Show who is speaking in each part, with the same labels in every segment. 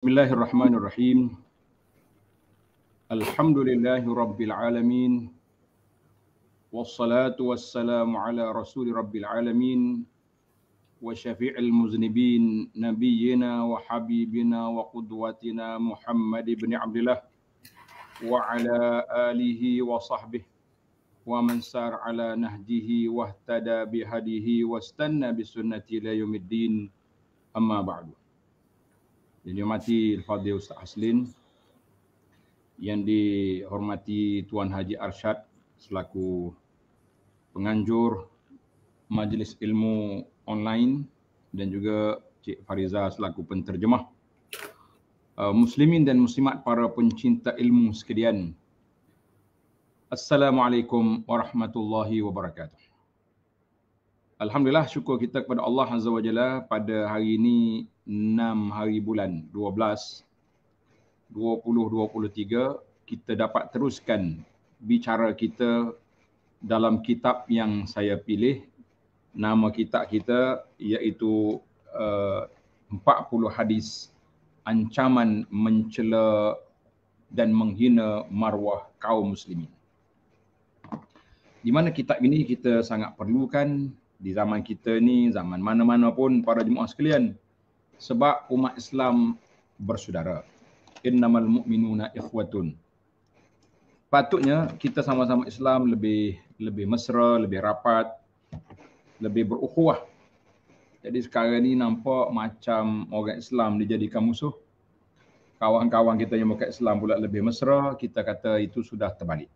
Speaker 1: بسم الله الرحمن الرحيم الحمد لله رب العالمين والصلاة والسلام على رسول رب العالمين وشفيع المذنبين نبينا وحبيبنا وقدوتنا محمد بن عبد الله وعلى آله وصحبه ومن سار على نهجه واهتدى بهديه واستنى بسنته إلى يوم الدين أما بعد Yang dihormati Fadil fadhil Ustaz Haslin Yang dihormati Tuan Haji Arsyad Selaku penganjur Majlis Ilmu Online Dan juga Cik Fariza selaku penterjemah uh, Muslimin dan muslimat para pencinta ilmu sekalian Assalamualaikum warahmatullahi wabarakatuh Alhamdulillah syukur kita kepada Allah Azza wa Jalla pada hari ini 6 hari bulan 12 2023 kita dapat teruskan bicara kita dalam kitab yang saya pilih nama kitab kita iaitu uh, 40 hadis ancaman mencela dan menghina marwah kaum muslimin. Di mana kitab ini kita sangat perlukan di zaman kita ni, zaman mana-mana pun para jemaah sekalian. Sebab umat Islam bersaudara. Innamal mu'minuna ikhwatun. Patutnya kita sama-sama Islam lebih lebih mesra, lebih rapat, lebih berukhuwah Jadi sekarang ni nampak macam orang Islam dijadikan musuh. Kawan-kawan kita yang bukan Islam pula lebih mesra, kita kata itu sudah terbalik.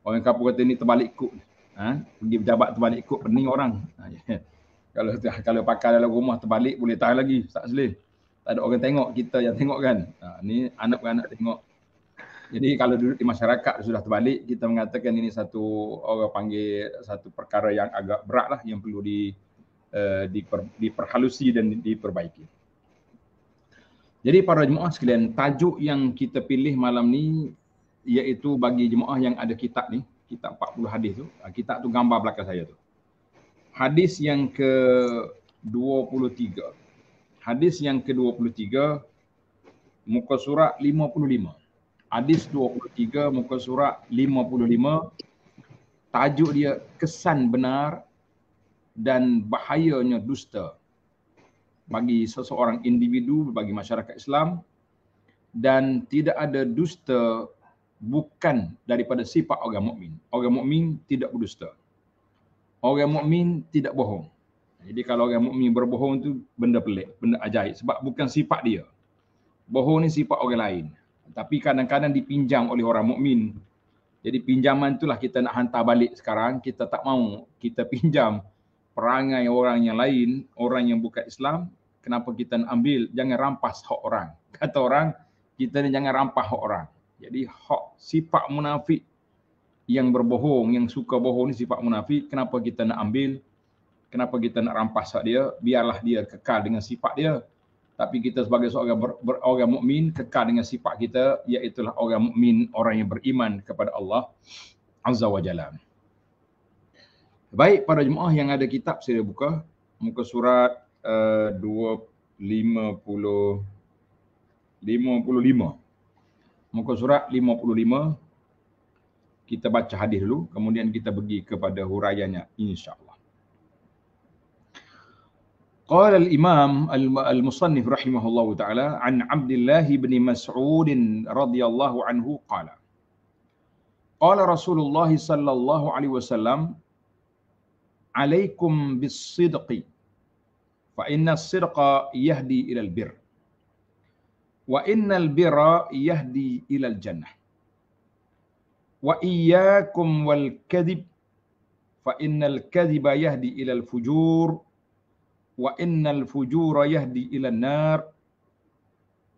Speaker 1: Orang kapur kata ini terbalik ikut ha? pergi berjabat terbalik ikut pening orang ha, ya. kalau kalau pakai dalam rumah terbalik boleh tahan lagi tak selih tak ada orang tengok kita yang tengok kan ha, ni anak anak tengok jadi kalau duduk di masyarakat sudah terbalik kita mengatakan ini satu orang panggil satu perkara yang agak berat lah yang perlu di uh, diper, diperhalusi dan diperbaiki jadi para jemaah sekalian, tajuk yang kita pilih malam ni iaitu bagi jemaah yang ada kitab ni, kitab 40 hadis tu. Ah, kitab tu gambar belakang saya tu. Hadis yang ke 23. Hadis yang ke 23 muka surat 55. Hadis 23 muka surat 55 tajuk dia kesan benar dan bahayanya dusta bagi seseorang individu bagi masyarakat Islam dan tidak ada dusta bukan daripada sifat orang mukmin. Orang mukmin tidak berdusta. Orang mukmin tidak bohong. Jadi kalau orang mukmin berbohong tu benda pelik, benda ajaib sebab bukan sifat dia. Bohong ni sifat orang lain. Tapi kadang-kadang dipinjam oleh orang mukmin. Jadi pinjaman itulah kita nak hantar balik sekarang, kita tak mau kita pinjam perangai orang yang lain, orang yang bukan Islam, kenapa kita nak ambil? Jangan rampas hak orang. Kata orang, kita ni jangan rampas hak orang. Jadi hak sifat munafik yang berbohong, yang suka bohong ni sifat munafik, kenapa kita nak ambil? Kenapa kita nak rampas hak dia? Biarlah dia kekal dengan sifat dia. Tapi kita sebagai seorang ber, ber, orang mukmin kekal dengan sifat kita iaitu orang mukmin, orang yang beriman kepada Allah Azza wa Jalla. Baik para jemaah yang ada kitab sila buka muka surat uh, 25 55 muka surat 55 kita baca hadis dulu kemudian kita pergi kepada huraiannya insyaallah قال الإمام المصنف رحمه الله تعالى عن عبد الله بن مسعود رضي الله عنه قال قال رسول الله صلى الله عليه وسلم عليكم بالصدق فإن الصدق يهدي إلى البر وإن البر يهدي إلى الجنة وإياكم والكذب فإن الكذب يهدي إلى الفجور وإن الفجور يهدي إلى النار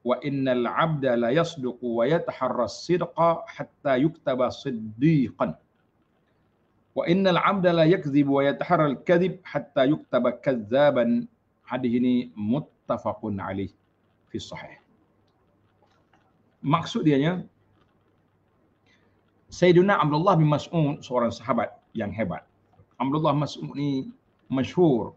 Speaker 1: وإن العبد لا يصدق ويتحرى الصدق حتى يكتب صديقا وإن العبد لا يكذب ويتحرى الكذب حتى يكتب كذابا هذه متفق عليه في الصحيح maksud dia nya, Sayyidina Abdullah bin Mas'ud seorang sahabat yang hebat. Abdullah Mas'ud ni masyhur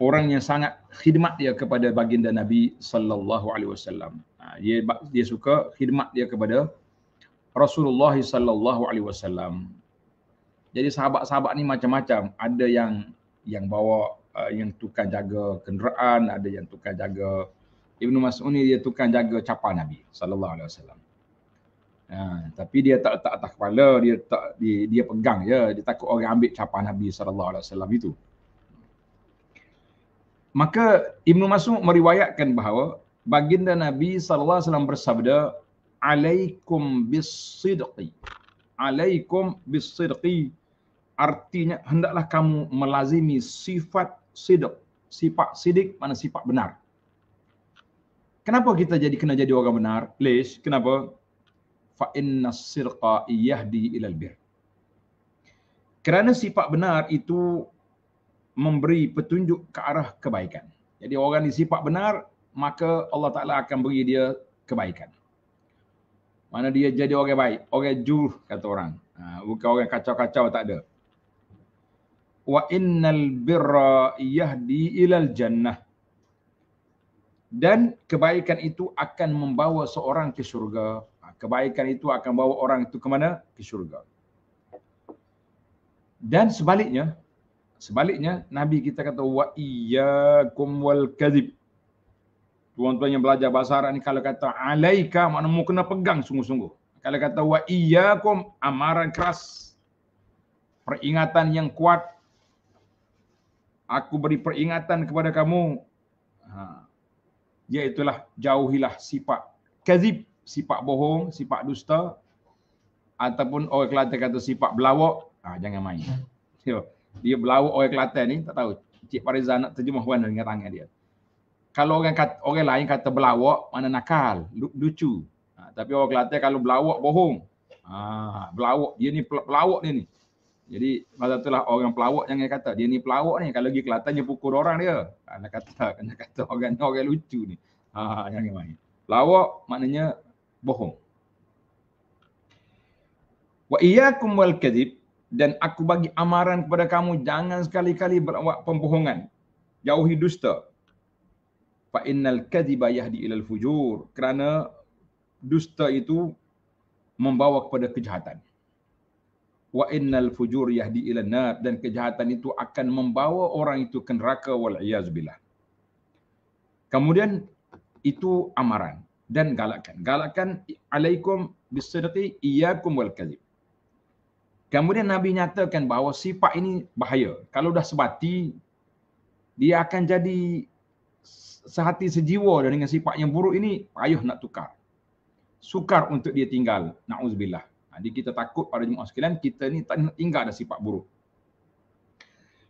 Speaker 1: orang yang sangat khidmat dia kepada baginda Nabi sallallahu alaihi wasallam. Ha, dia dia suka khidmat dia kepada Rasulullah sallallahu alaihi wasallam. Jadi sahabat-sahabat ni macam-macam, ada yang yang bawa uh, yang tukar jaga kenderaan, ada yang tukar jaga Ibnu Mas'ud ni dia tukang jaga capa Nabi sallallahu alaihi wasallam. Ha, tapi dia tak tak atas kepala, dia tak dia, dia pegang je, dia takut orang ambil capal Nabi sallallahu alaihi wasallam itu. Maka Ibnu Mas'ud meriwayatkan bahawa baginda Nabi sallallahu alaihi wasallam bersabda, "Alaikum bis-sidqi." Alaikum bis-sidqi. Artinya hendaklah kamu melazimi sifat sidq. Sifat sidik mana sifat benar. Kenapa kita jadi kena jadi orang benar? Please, kenapa? Fa inna sirqa yahdi ilal bir. Kerana sifat benar itu memberi petunjuk ke arah kebaikan. Jadi orang ni sifat benar, maka Allah Ta'ala akan beri dia kebaikan. Mana dia jadi orang baik, orang juh kata orang. Ha, bukan orang kacau-kacau tak ada. Wa innal birra yahdi ilal jannah dan kebaikan itu akan membawa seorang ke syurga ha, kebaikan itu akan bawa orang itu ke mana ke syurga dan sebaliknya sebaliknya nabi kita kata wa iya kum wal kadhib tuan-tuan yang belajar bahasa Arab ni kalau kata alaika maknanya mu kena pegang sungguh-sungguh kalau kata wa iyyakum amaran keras peringatan yang kuat aku beri peringatan kepada kamu ha iaitulah jauhilah sifat kazib, sifat bohong, sifat dusta ataupun orang Kelantan kata sifat belawak, ah ha, jangan main. dia belawak orang Kelantan ni tak tahu Cik Fariza nak terjemah mana dengan tangan dia. Kalau orang kata, orang lain kata belawak, mana nakal, lucu. Ha, tapi orang Kelantan kalau belawak bohong. Ah ha, belawak dia ni belawak dia ni. Jadi macam itulah orang pelawak yang dia kata dia ni pelawak ni kalau pergi Kelantan dia pukul orang dia. Ha, kata kena kata orang ni orang lucu ni. Ha jangan main. Pelawak maknanya bohong. Wa iyyakum wal kadhib dan aku bagi amaran kepada kamu jangan sekali-kali berbuat pembohongan. Jauhi dusta. Fa innal kadhiba yahdi ilal fujur kerana dusta itu membawa kepada kejahatan wa innal fujur yahdi ila nar dan kejahatan itu akan membawa orang itu ke neraka wal iyaz billah. Kemudian itu amaran dan galakan. Galakan alaikum bisidqi iyyakum wal kadhib. Kemudian Nabi nyatakan bahawa sifat ini bahaya. Kalau dah sebati dia akan jadi sehati sejiwa dengan sifat yang buruk ini payuh nak tukar. Sukar untuk dia tinggal. Nauzubillah. Ha, jadi kita takut pada jemaah sekalian kita ni tak tinggal ada sifat buruk.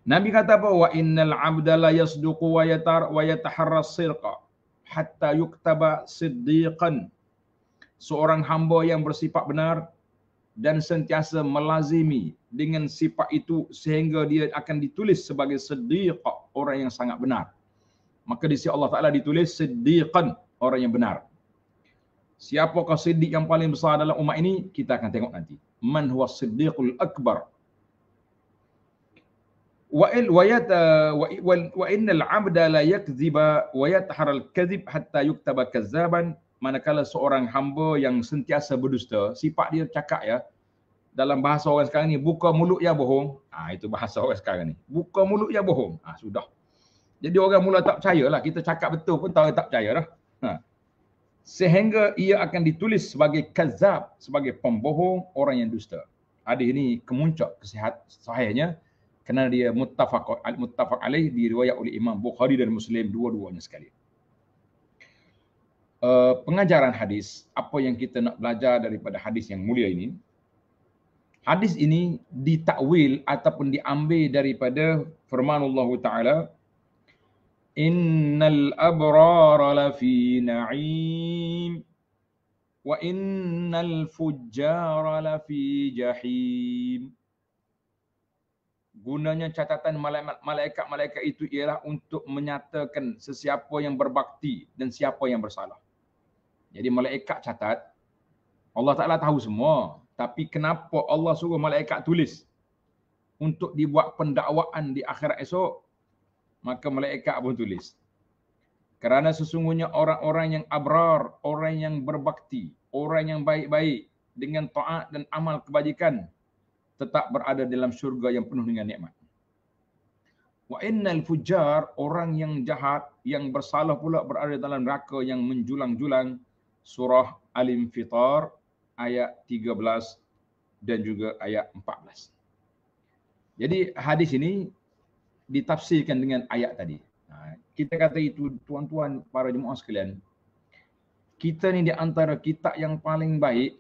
Speaker 1: Nabi kata apa? Wa innal abda la yasduqu wa yatar wa yataharra sirqa hatta yuktaba siddiqan. Seorang hamba yang bersifat benar dan sentiasa melazimi dengan sifat itu sehingga dia akan ditulis sebagai siddiq orang yang sangat benar. Maka di sisi Allah Taala ditulis siddiqan orang yang benar. Siapakah siddiq yang paling besar dalam umat ini? Kita akan tengok nanti. Man huwa siddiqul akbar. Wa il wa yat wa inna al-'abda la yakdhiba wa yatahara al-kadhib hatta yuktaba kazzaban. Manakala seorang hamba yang sentiasa berdusta, sifat dia cakap ya. Dalam bahasa orang sekarang ni buka mulut ya bohong. Ah ha, itu bahasa orang sekarang ni. Buka mulut ya bohong. Ah ha, sudah. Jadi orang mula tak percaya lah. kita cakap betul pun tak percaya lah. Ha sehingga ia akan ditulis sebagai kazab sebagai pembohong orang yang dusta. Hadis ini kemuncak kesihat sahihnya kerana dia muttafaq muttafaq alaih diriwayat oleh Imam Bukhari dan Muslim dua-duanya sekali. Uh, pengajaran hadis apa yang kita nak belajar daripada hadis yang mulia ini hadis ini ditakwil ataupun diambil daripada firman Allah Taala إن الأبرار لفي نعيم وإن الفجار لفي جحيم Gunanya catatan malaikat-malaikat itu ialah untuk menyatakan sesiapa yang berbakti dan siapa yang bersalah. Jadi malaikat catat, Allah Ta'ala tahu semua. Tapi kenapa Allah suruh malaikat tulis untuk dibuat pendakwaan di akhirat esok? maka malaikat pun tulis. Kerana sesungguhnya orang-orang yang abrar, orang yang berbakti, orang yang baik-baik dengan taat dan amal kebajikan tetap berada dalam syurga yang penuh dengan nikmat. Wa innal fujjar orang yang jahat yang bersalah pula berada dalam raka' yang menjulang-julang surah Al-Infitar ayat 13 dan juga ayat 14. Jadi hadis ini ditafsirkan dengan ayat tadi. Ha, kita kata itu tuan-tuan para jemaah sekalian. Kita ni di antara kitab yang paling baik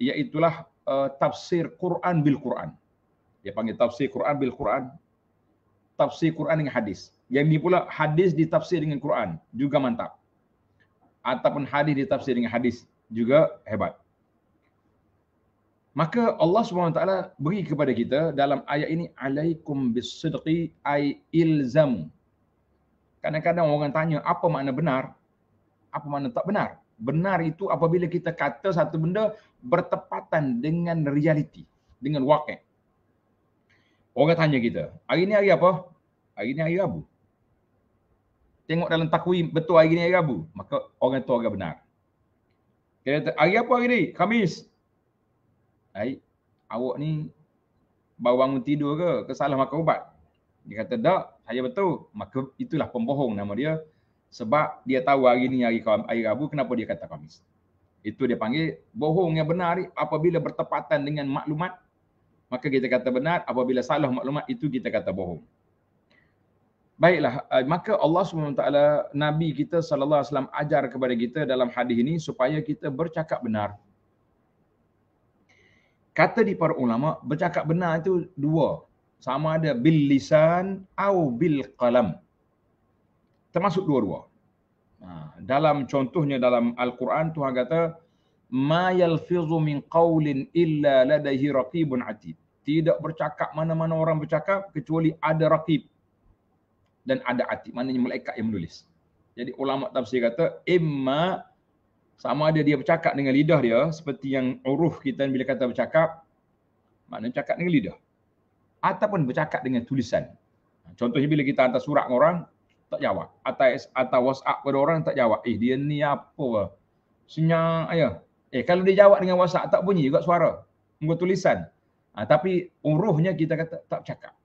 Speaker 1: iaitulah uh, tafsir Quran bil Quran. Dia panggil tafsir Quran bil Quran. Tafsir Quran dengan hadis. Yang ni pula hadis ditafsir dengan Quran juga mantap. Ataupun hadis ditafsir dengan hadis juga hebat. Maka Allah SWT beri kepada kita dalam ayat ini alaikum bisidqi ay ilzam. Kadang-kadang orang tanya apa makna benar? Apa makna tak benar? Benar itu apabila kita kata satu benda bertepatan dengan realiti, dengan wakil. Orang tanya kita, hari ini hari apa? Hari ini hari Rabu. Tengok dalam takwim betul hari ini hari Rabu. Maka orang itu orang benar. Kita kata, hari apa hari ini? Khamis. Aik, awak ni baru bangun tidur ke? Kesalah makan ubat? Dia kata, tak, saya betul. Maka itulah pembohong nama dia. Sebab dia tahu hari ni, hari, hari Rabu, kenapa dia kata Kamis. Itu dia panggil bohong yang benar apabila bertepatan dengan maklumat. Maka kita kata benar apabila salah maklumat itu kita kata bohong. Baiklah, eh, maka Allah SWT, Nabi kita SAW ajar kepada kita dalam hadis ini supaya kita bercakap benar kata di para ulama bercakap benar itu dua sama ada bil lisan atau bil qalam termasuk dua-dua ha, dalam contohnya dalam al-Quran Tuhan kata ma yalfizu min qawlin illa ladaihi raqibun atid tidak bercakap mana-mana orang bercakap kecuali ada raqib dan ada atid maknanya malaikat yang menulis jadi ulama tafsir kata imma sama ada dia bercakap dengan lidah dia seperti yang uruf kita bila kata bercakap mana cakap dengan lidah ataupun bercakap dengan tulisan contohnya bila kita hantar surat ke orang tak jawab atau atau WhatsApp kepada orang tak jawab eh dia ni apa senyap aja. eh kalau dia jawab dengan WhatsApp tak bunyi juga suara muka tulisan ha, tapi uruhnya kita kata tak cakap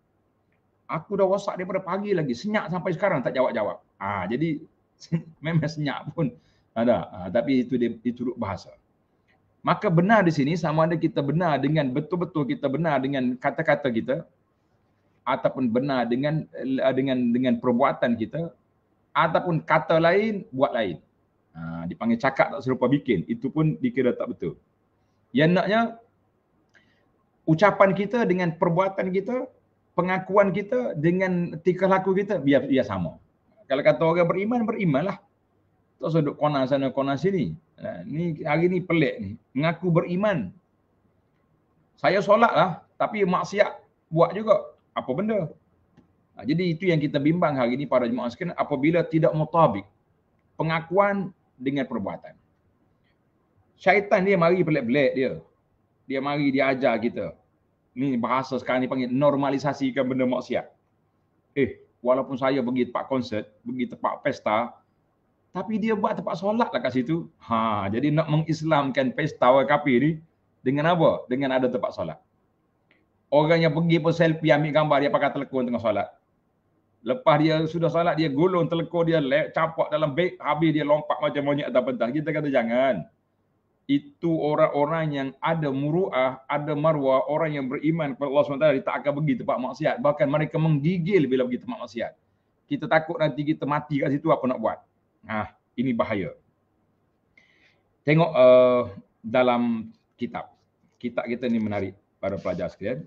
Speaker 1: aku dah WhatsApp daripada pagi lagi senyap sampai sekarang tak jawab-jawab ah ha, jadi memang senyap pun ada. Ha, tapi itu dia itu bahasa. Maka benar di sini sama ada kita benar dengan betul-betul kita benar dengan kata-kata kita ataupun benar dengan eh, dengan dengan perbuatan kita ataupun kata lain buat lain. Ha, dipanggil cakap tak serupa bikin. Itu pun dikira tak betul. Yang naknya ucapan kita dengan perbuatan kita, pengakuan kita dengan tingkah laku kita biar ia sama. Kalau kata orang beriman, berimanlah. Tak usah duduk kona sana kona sini. Nah, ha, ni hari ni pelik ni. Mengaku beriman. Saya solat lah. Tapi maksiat buat juga. Apa benda? Nah, ha, jadi itu yang kita bimbang hari ni para jemaah sekalian. Apabila tidak mutabik. Pengakuan dengan perbuatan. Syaitan dia mari pelik-pelik dia. Dia mari dia ajar kita. Ni bahasa sekarang ni panggil normalisasikan benda maksiat. Eh, walaupun saya pergi tempat konsert, pergi tempat pesta, tapi dia buat tempat solat lah kat situ. Ha, jadi nak mengislamkan pesta kapi ni dengan apa? Dengan ada tempat solat. Orang yang pergi pun selfie ambil gambar dia pakai telekun tengah solat. Lepas dia sudah solat, dia gulung telekun dia lep, campak dalam beg, habis dia lompat macam monyet atau pentas. Kita kata jangan. Itu orang-orang yang ada muruah, ada marwah, orang yang beriman kepada Allah SWT dia tak akan pergi tempat maksiat. Bahkan mereka menggigil bila pergi tempat maksiat. Kita takut nanti kita mati kat situ apa nak buat. Ah, ini bahaya. Tengok uh, dalam kitab. Kitab kita ni menarik para pelajar sekalian.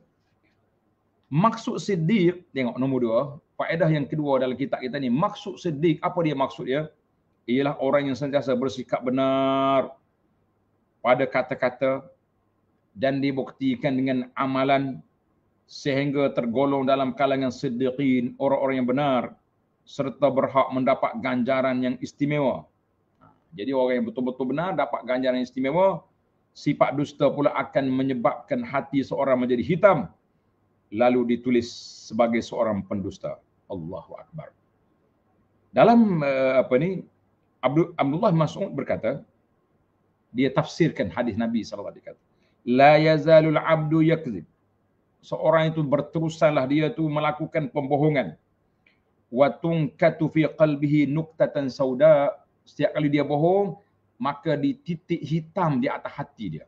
Speaker 1: Maksud siddiq, tengok nombor dua. Faedah yang kedua dalam kitab kita ni. Maksud siddiq, apa dia maksud dia? Ialah orang yang sentiasa bersikap benar pada kata-kata dan dibuktikan dengan amalan sehingga tergolong dalam kalangan siddiqin, orang-orang yang benar serta berhak mendapat ganjaran yang istimewa. Jadi orang yang betul-betul benar dapat ganjaran yang istimewa, sifat dusta pula akan menyebabkan hati seorang menjadi hitam lalu ditulis sebagai seorang pendusta. Allahu akbar. Dalam eh, apa ni Abdullah Mas'ud berkata dia tafsirkan hadis Nabi sallallahu alaihi wasallam. La yazalul abdu yakzib. Seorang itu berterusanlah dia tu melakukan pembohongan watung katufi qalbihi nuktatan sauda setiap kali dia bohong maka di titik hitam di atas hati dia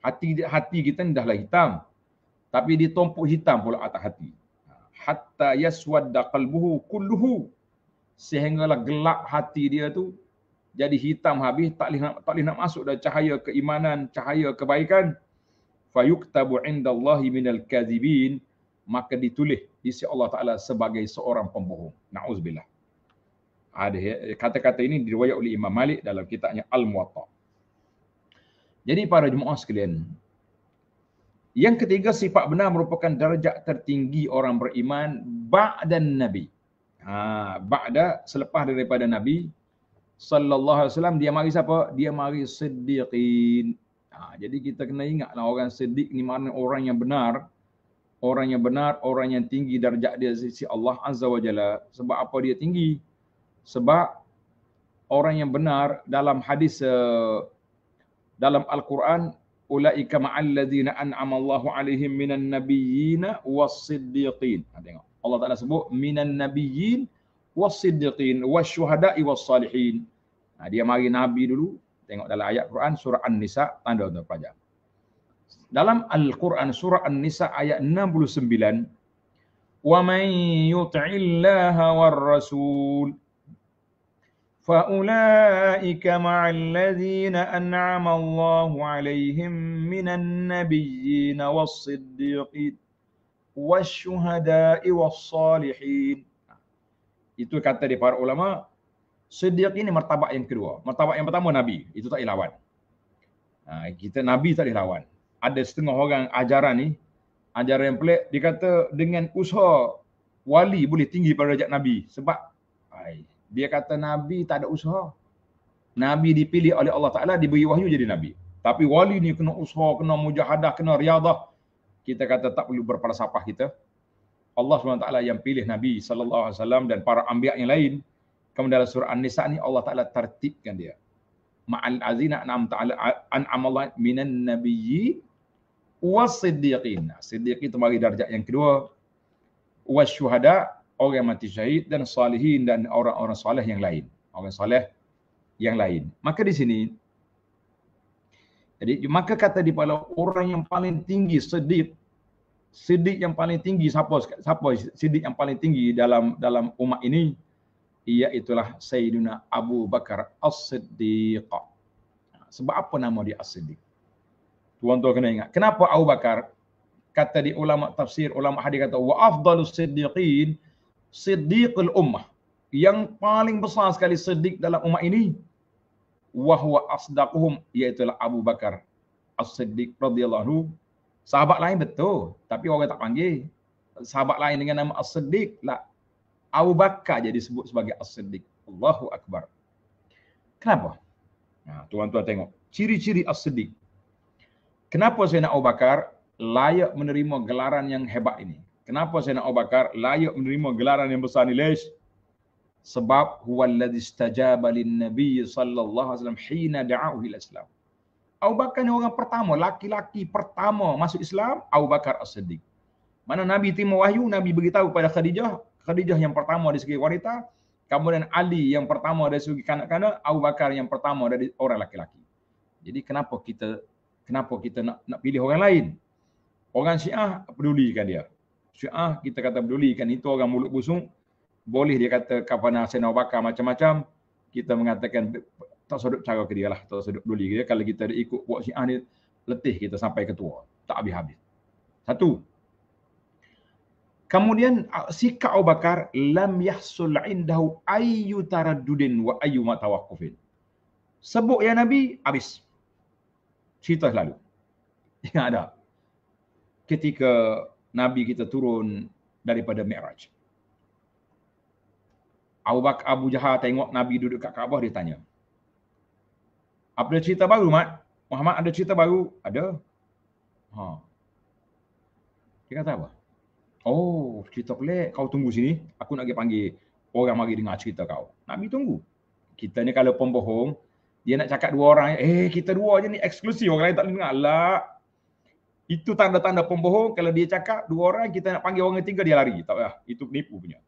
Speaker 1: hati hati kita ni dahlah hitam tapi ditumpuk hitam pula atas hati hatta yaswadda qalbuhu kulluhu sehinggalah gelap hati dia tu jadi hitam habis tak boleh tak boleh nak masuk dah cahaya keimanan cahaya kebaikan fayuktabu indallahi minal kadhibin maka ditulis di sisi Allah Taala sebagai seorang pembohong. Nauzubillah. Ada ya, kata-kata ini diriwayat oleh Imam Malik dalam kitabnya Al-Muwatta. Jadi para jemaah sekalian, yang ketiga sifat benar merupakan darjat tertinggi orang beriman ba'dan nabi. Ha, ba'da selepas daripada nabi sallallahu alaihi wasallam dia mari siapa? Dia mari siddiqin. Ha, jadi kita kena ingatlah orang siddiq ni mana orang yang benar orang yang benar, orang yang tinggi darjat dia sisi Allah Azza wa Jalla. Sebab apa dia tinggi? Sebab orang yang benar dalam hadis eh, dalam Al-Quran ulaika ma'alladhina an'ama Allah 'alaihim minan nabiyyin was-siddiqin. Ha tengok. Allah Taala sebut minan nabiyyin was-siddiqin wasyuhada'i was-salihin. Ha dia mari nabi dulu. Tengok dalam ayat Quran surah An-Nisa tanda untuk pelajar dalam Al-Quran surah An-Nisa ayat 69 وَمَنْ يُطْعِ اللَّهَ وَالرَّسُولِ فأولئك مع الذين أنعم الله عليهم من النبيين والصديقين والشهداء والصالحين itu kata di para ulama Siddiq ini martabat yang kedua martabat yang pertama Nabi itu tak dilawan ha, kita Nabi tak dilawan ada setengah orang ajaran ni ajaran yang pelik dia kata dengan usaha wali boleh tinggi pada derajat nabi sebab ai, dia kata nabi tak ada usaha nabi dipilih oleh Allah Taala diberi wahyu jadi nabi tapi wali ni kena usaha kena mujahadah kena riadah kita kata tak perlu berparasapah kita Allah SWT yang pilih Nabi SAW dan para ambiak yang lain kemudian dalam surah An-Nisa ni Allah Taala tertibkan dia ma'al azina an'am ta'ala an'am Allah minan nabiyyin wasiddiqin. Siddiqin itu mari darjah yang kedua. Wasyuhada orang mati syahid dan salihin dan orang-orang soleh yang lain. Orang soleh yang lain. Maka di sini jadi maka kata di pada orang yang paling tinggi siddiq siddiq yang paling tinggi siapa siapa siddiq yang paling tinggi dalam dalam umat ini iaitu Sayyidina Abu Bakar As-Siddiq. Sebab apa nama dia As-Siddiq? tuan-tuan kena ingat. Kenapa Abu Bakar? Kata di ulama tafsir, ulama hadis kata, wa afdalu siddiqin siddiqul ummah. Yang paling besar sekali siddiq dalam umat ini, wahuwa asdaquhum, iaitu Abu Bakar as-siddiq radhiyallahu. Sahabat lain betul, tapi orang tak panggil. Sahabat lain dengan nama as-siddiq lah. Abu Bakar jadi sebut sebagai as-siddiq. Allahu Akbar. Kenapa? Nah, ha, tuan-tuan tengok. Ciri-ciri as-siddiq. Kenapa Sayyidina Abu Bakar layak menerima gelaran yang hebat ini? Kenapa Sayyidina Abu Bakar layak menerima gelaran yang besar ini? Lesh. Sebab huwallazi istajaba lin-nabi sallallahu alaihi wasallam hina da'ahu ila Islam. Abu Bakar ni orang pertama, laki-laki pertama masuk Islam, Abu Bakar As-Siddiq. Mana Nabi terima wahyu, Nabi beritahu kepada Khadijah, Khadijah yang pertama dari segi wanita, kemudian Ali yang pertama dari segi kanak-kanak, Abu Bakar yang pertama dari orang laki-laki. Jadi kenapa kita kenapa kita nak nak pilih orang lain? Orang Syiah pedulikan dia. Syiah kita kata pedulikan itu orang mulut busung. Boleh dia kata kafana sena bakar macam-macam. Kita mengatakan tak sedut cara ke dia lah. Tak sedut peduli ke dia. Kalau kita ikut buat Syiah ni letih kita sampai ketua. Tak habis-habis. Satu. Kemudian sikap Abu Bakar lam yahsul indahu ayyu taraddudin wa ayyu matawaqqufin. Sebut ya Nabi habis cerita selalu. yang ada ketika Nabi kita turun daripada Mi'raj. Abu Bakar Abu Jahal tengok Nabi duduk kat Kaabah dia tanya. Apa cerita baru Mat? Muhammad ada cerita baru? Ada. Ha. Dia kata apa? Oh, cerita pelik. Kau tunggu sini. Aku nak pergi panggil orang mari dengar cerita kau. Nabi tunggu. Kita ni kalau pembohong, dia nak cakap dua orang eh kita dua je ni eksklusif orang lain tak boleh dengar lah itu tanda-tanda pembohong kalau dia cakap dua orang kita nak panggil orang ketiga dia lari tak payah itu penipu punya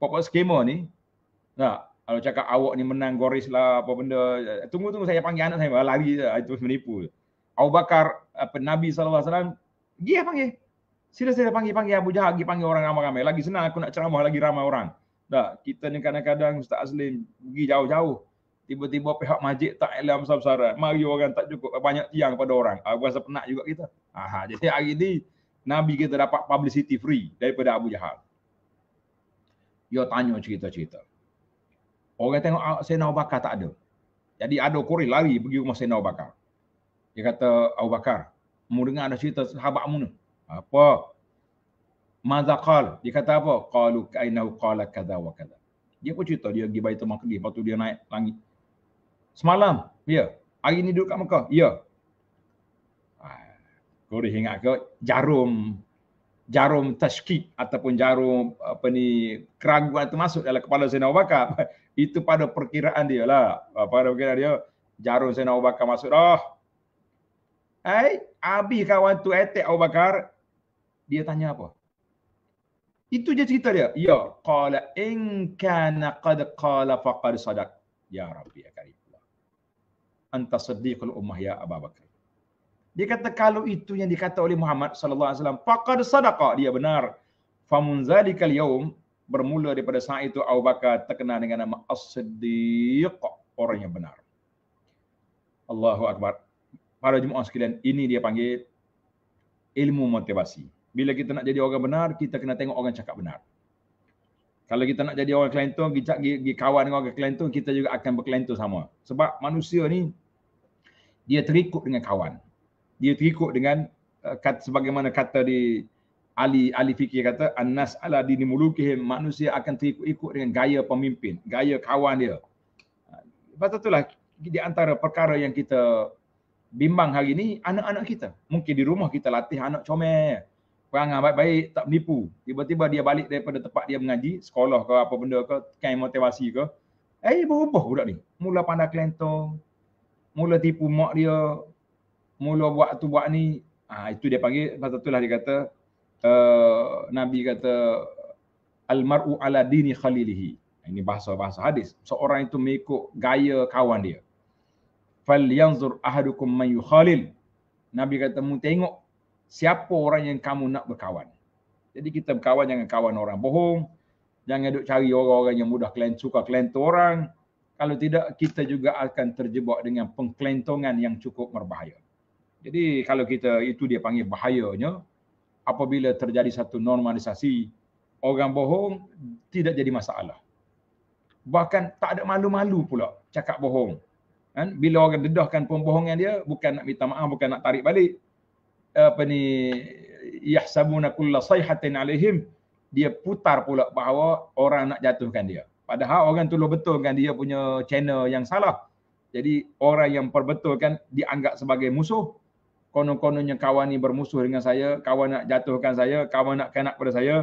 Speaker 1: pop skema ni nah kalau cakap awak ni menang goris lah apa benda eh, tunggu tunggu saya panggil anak saya lari je ah, itu menipu Abu Bakar apa Nabi SAW pergi lah panggil sila sila panggil panggil Abu Jahal pergi panggil orang ramai-ramai lagi senang aku nak ceramah lagi ramai orang tak kita ni kadang-kadang Ustaz Azlin pergi jauh-jauh tiba-tiba pihak majlis tak elam samsara. Mari orang tak cukup banyak tiang pada orang. Aku ah, rasa penat juga kita. Aha, jadi hari ni Nabi kita dapat publicity free daripada Abu Jahal. Dia tanya cerita-cerita. Orang tengok ah, Sayyidina Abu Bakar tak ada. Jadi ada kori lari pergi rumah Sayyidina Abu Bakar. Dia kata, Abu Bakar, mu dengar ada cerita sahabat mu ni. Apa? Maza Dia kata apa? Qalu kainahu qala kada wa kada. Dia pun cerita dia pergi baitul maqdis, lepas tu dia naik langit. Semalam, ya. Hari ni duduk kat Mekah, ya. Ah, kau boleh ingat ke jarum jarum tashkik ataupun jarum apa ni keraguan itu masuk dalam kepala Sayyidina Abu Bakar. Itu pada perkiraan dia lah. Ah, pada perkiraan dia, jarum Sayyidina Abu Bakar masuk dah. Hai, eh, Abi kawan tu attack Abu Bakar. Dia tanya apa? Itu je cerita dia. Ya, qala in kana qad qala faqad sadaq. Ya Rabbi ya anta siddiqul ummah ya Abu Bakar. Dia kata kalau itu yang dikata oleh Muhammad sallallahu alaihi wasallam faqad sadaqa dia benar. Famun zalikal yaum bermula daripada saat itu Abu Bakar terkenal dengan nama As-Siddiq orang yang benar. Allahu akbar. Para jemaah sekalian, ini dia panggil ilmu motivasi. Bila kita nak jadi orang benar, kita kena tengok orang cakap benar. Kalau kita nak jadi orang kelentong, kita kawan dengan orang kelentong, kita juga akan berkelentong sama. Sebab manusia ni dia terikut dengan kawan. Dia terikut dengan uh, kat, sebagaimana kata di Ali Ali fikir kata annas ala dini mulukihim manusia akan terikut-ikut dengan gaya pemimpin, gaya kawan dia. Uh, Sebab itulah di antara perkara yang kita bimbang hari ini anak-anak kita. Mungkin di rumah kita latih anak comel. Perangai baik-baik, tak menipu. Tiba-tiba dia balik daripada tempat dia mengaji, sekolah ke apa benda ke, kain motivasi ke. Eh, berubah budak ni. Mula pandai kelentong, mula tipu mak dia mula buat tu buat ni ha, itu dia panggil tu lah dia kata uh, nabi kata Almaru mar'u ala dini khalilihi ha, ini bahasa-bahasa hadis seorang itu mengikut gaya kawan dia fal yanzur ahadukum man yukhalil nabi kata mu tengok siapa orang yang kamu nak berkawan jadi kita berkawan jangan kawan orang bohong jangan duk cari orang-orang yang mudah kalian suka kelentuk orang kalau tidak kita juga akan terjebak dengan pengkelentongan yang cukup berbahaya. Jadi kalau kita itu dia panggil bahayanya apabila terjadi satu normalisasi orang bohong tidak jadi masalah. Bahkan tak ada malu-malu pula cakap bohong. Kan bila orang dedahkan pembohongan dia bukan nak minta maaf bukan nak tarik balik apa ni yahsabuna kullasaihatin alaihim dia putar pula bahawa orang nak jatuhkan dia. Padahal orang tu lo kan dia punya channel yang salah. Jadi orang yang perbetul kan dianggap sebagai musuh. Konon-kononnya kawan ni bermusuh dengan saya, kawan nak jatuhkan saya, kawan nak kenak pada saya.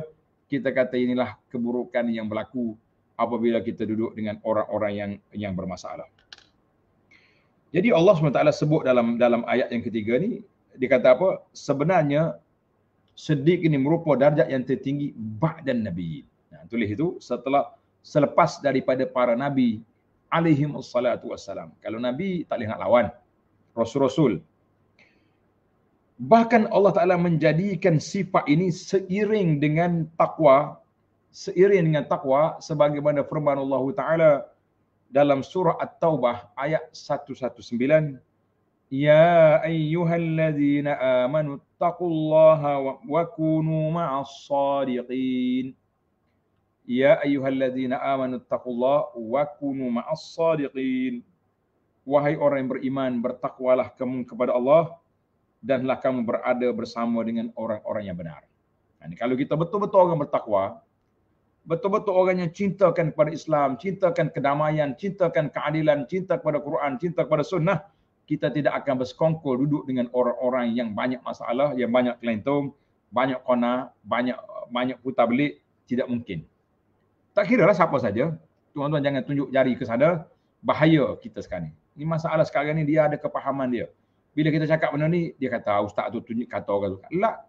Speaker 1: Kita kata inilah keburukan yang berlaku apabila kita duduk dengan orang-orang yang yang bermasalah. Jadi Allah SWT sebut dalam dalam ayat yang ketiga ni, dia kata apa? Sebenarnya sedik ini merupakan darjat yang tertinggi ba'dan nabiyyin. Nah, tulis itu setelah selepas daripada para nabi alaihi wassalatu wassalam. Kalau nabi tak lihat lawan rasul-rasul. Bahkan Allah Taala menjadikan sifat ini seiring dengan takwa, seiring dengan takwa sebagaimana firman Allah Taala dalam surah At-Taubah ayat 119 Ya ayyuhalladzina amanu taqullaha wa kunu ma'as-sadiqin Ya أيها الذين آمنوا اتقوا الله وكونوا مع Wahai orang yang beriman, bertakwalah kamu kepada Allah dan lah kamu berada bersama dengan orang-orang yang benar. Dan kalau kita betul-betul orang bertakwa, betul-betul orang yang cintakan kepada Islam, cintakan kedamaian, cintakan keadilan, cinta kepada Quran, cinta kepada sunnah, kita tidak akan bersekongkol duduk dengan orang-orang yang banyak masalah, yang banyak kelentong, banyak kona, banyak banyak putar belik, tidak mungkin. Tak kira lah siapa saja. Tuan-tuan jangan tunjuk jari ke sana. Bahaya kita sekarang ni. Ini masalah sekarang ni dia ada kepahaman dia. Bila kita cakap benda ni, dia kata ah, ustaz tu tunjuk kata orang tu. Lah.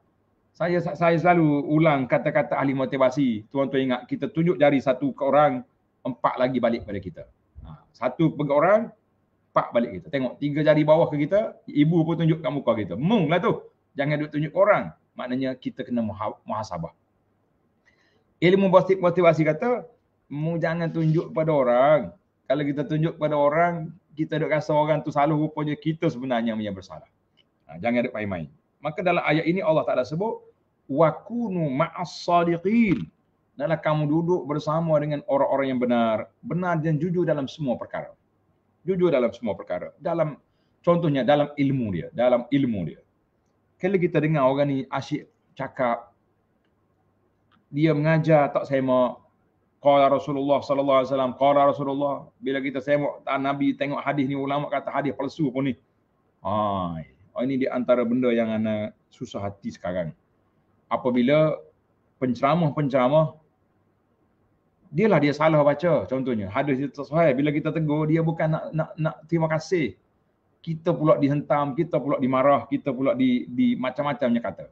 Speaker 1: Saya saya selalu ulang kata-kata ahli motivasi. Tuan-tuan ingat kita tunjuk jari satu ke orang, empat lagi balik pada kita. Ha, satu pegang orang, empat balik kita. Tengok tiga jari bawah ke kita, ibu pun tunjuk kat muka kita. Mung lah tu. Jangan duduk tunjuk orang. Maknanya kita kena muhasabah ilmu motivasi kata mu jangan tunjuk pada orang. Kalau kita tunjuk pada orang, kita duk rasa orang tu salah rupanya kita sebenarnya yang bersalah. Ha, jangan duk main-main. Maka dalam ayat ini Allah Taala sebut wakunu ma'as sadiqin. Dalam kamu duduk bersama dengan orang-orang yang benar, benar dan jujur dalam semua perkara. Jujur dalam semua perkara. Dalam contohnya dalam ilmu dia, dalam ilmu dia. Kalau kita dengar orang ni asyik cakap, dia mengajar tak semak qala Rasulullah sallallahu alaihi wasallam qala Rasulullah bila kita semak tak nabi tengok hadis ni ulama kata hadis palsu pun ni ha oh, ini di antara benda yang ana susah hati sekarang apabila penceramah-penceramah lah dia salah baca contohnya hadis itu sahih bila kita tegur dia bukan nak nak nak terima kasih kita pula dihentam kita pula dimarah kita pula di di macam-macamnya kata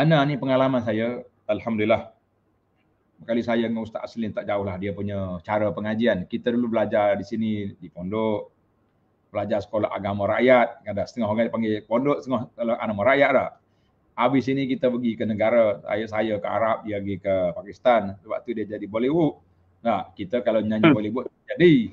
Speaker 1: Ana ni pengalaman saya, Alhamdulillah. Kali saya dengan Ustaz Aslin tak jauh lah dia punya cara pengajian. Kita dulu belajar di sini, di pondok. Belajar sekolah agama rakyat. Kan ada setengah orang panggil pondok, setengah agama rakyat dah. Habis sini kita pergi ke negara. Saya saya ke Arab, dia pergi ke Pakistan. Sebab tu dia jadi Bollywood. Nah, kita kalau nyanyi hmm. Bollywood, jadi.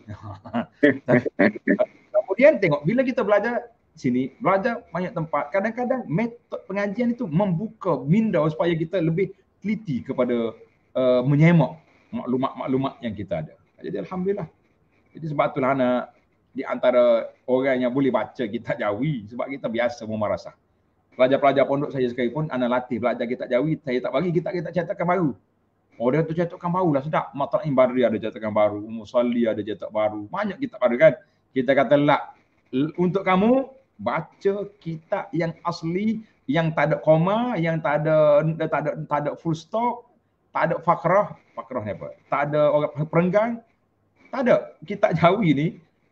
Speaker 1: Kemudian tengok, bila kita belajar, sini belajar banyak tempat kadang-kadang metod pengajian itu membuka minda supaya kita lebih teliti kepada uh, menyemak maklumat-maklumat yang kita ada. Jadi alhamdulillah. Jadi sebab itulah anak di antara orang yang boleh baca kita jawi sebab kita biasa memarasah. Pelajar-pelajar pondok saya sekali pun anak latih belajar kita jawi saya tak bagi kita kita cetakkan baru. dia tu cetakkan baru lah sedap. Matan Imbari ada cetakan baru, Musalli umm ada cetak baru. Banyak kita pada kan. Kita kata lak untuk kamu baca kitab yang asli yang tak ada koma yang tak ada tak ada tak ada full stop tak ada fakrah fakrah ni apa tak ada orang perenggan tak ada kitab jawi ni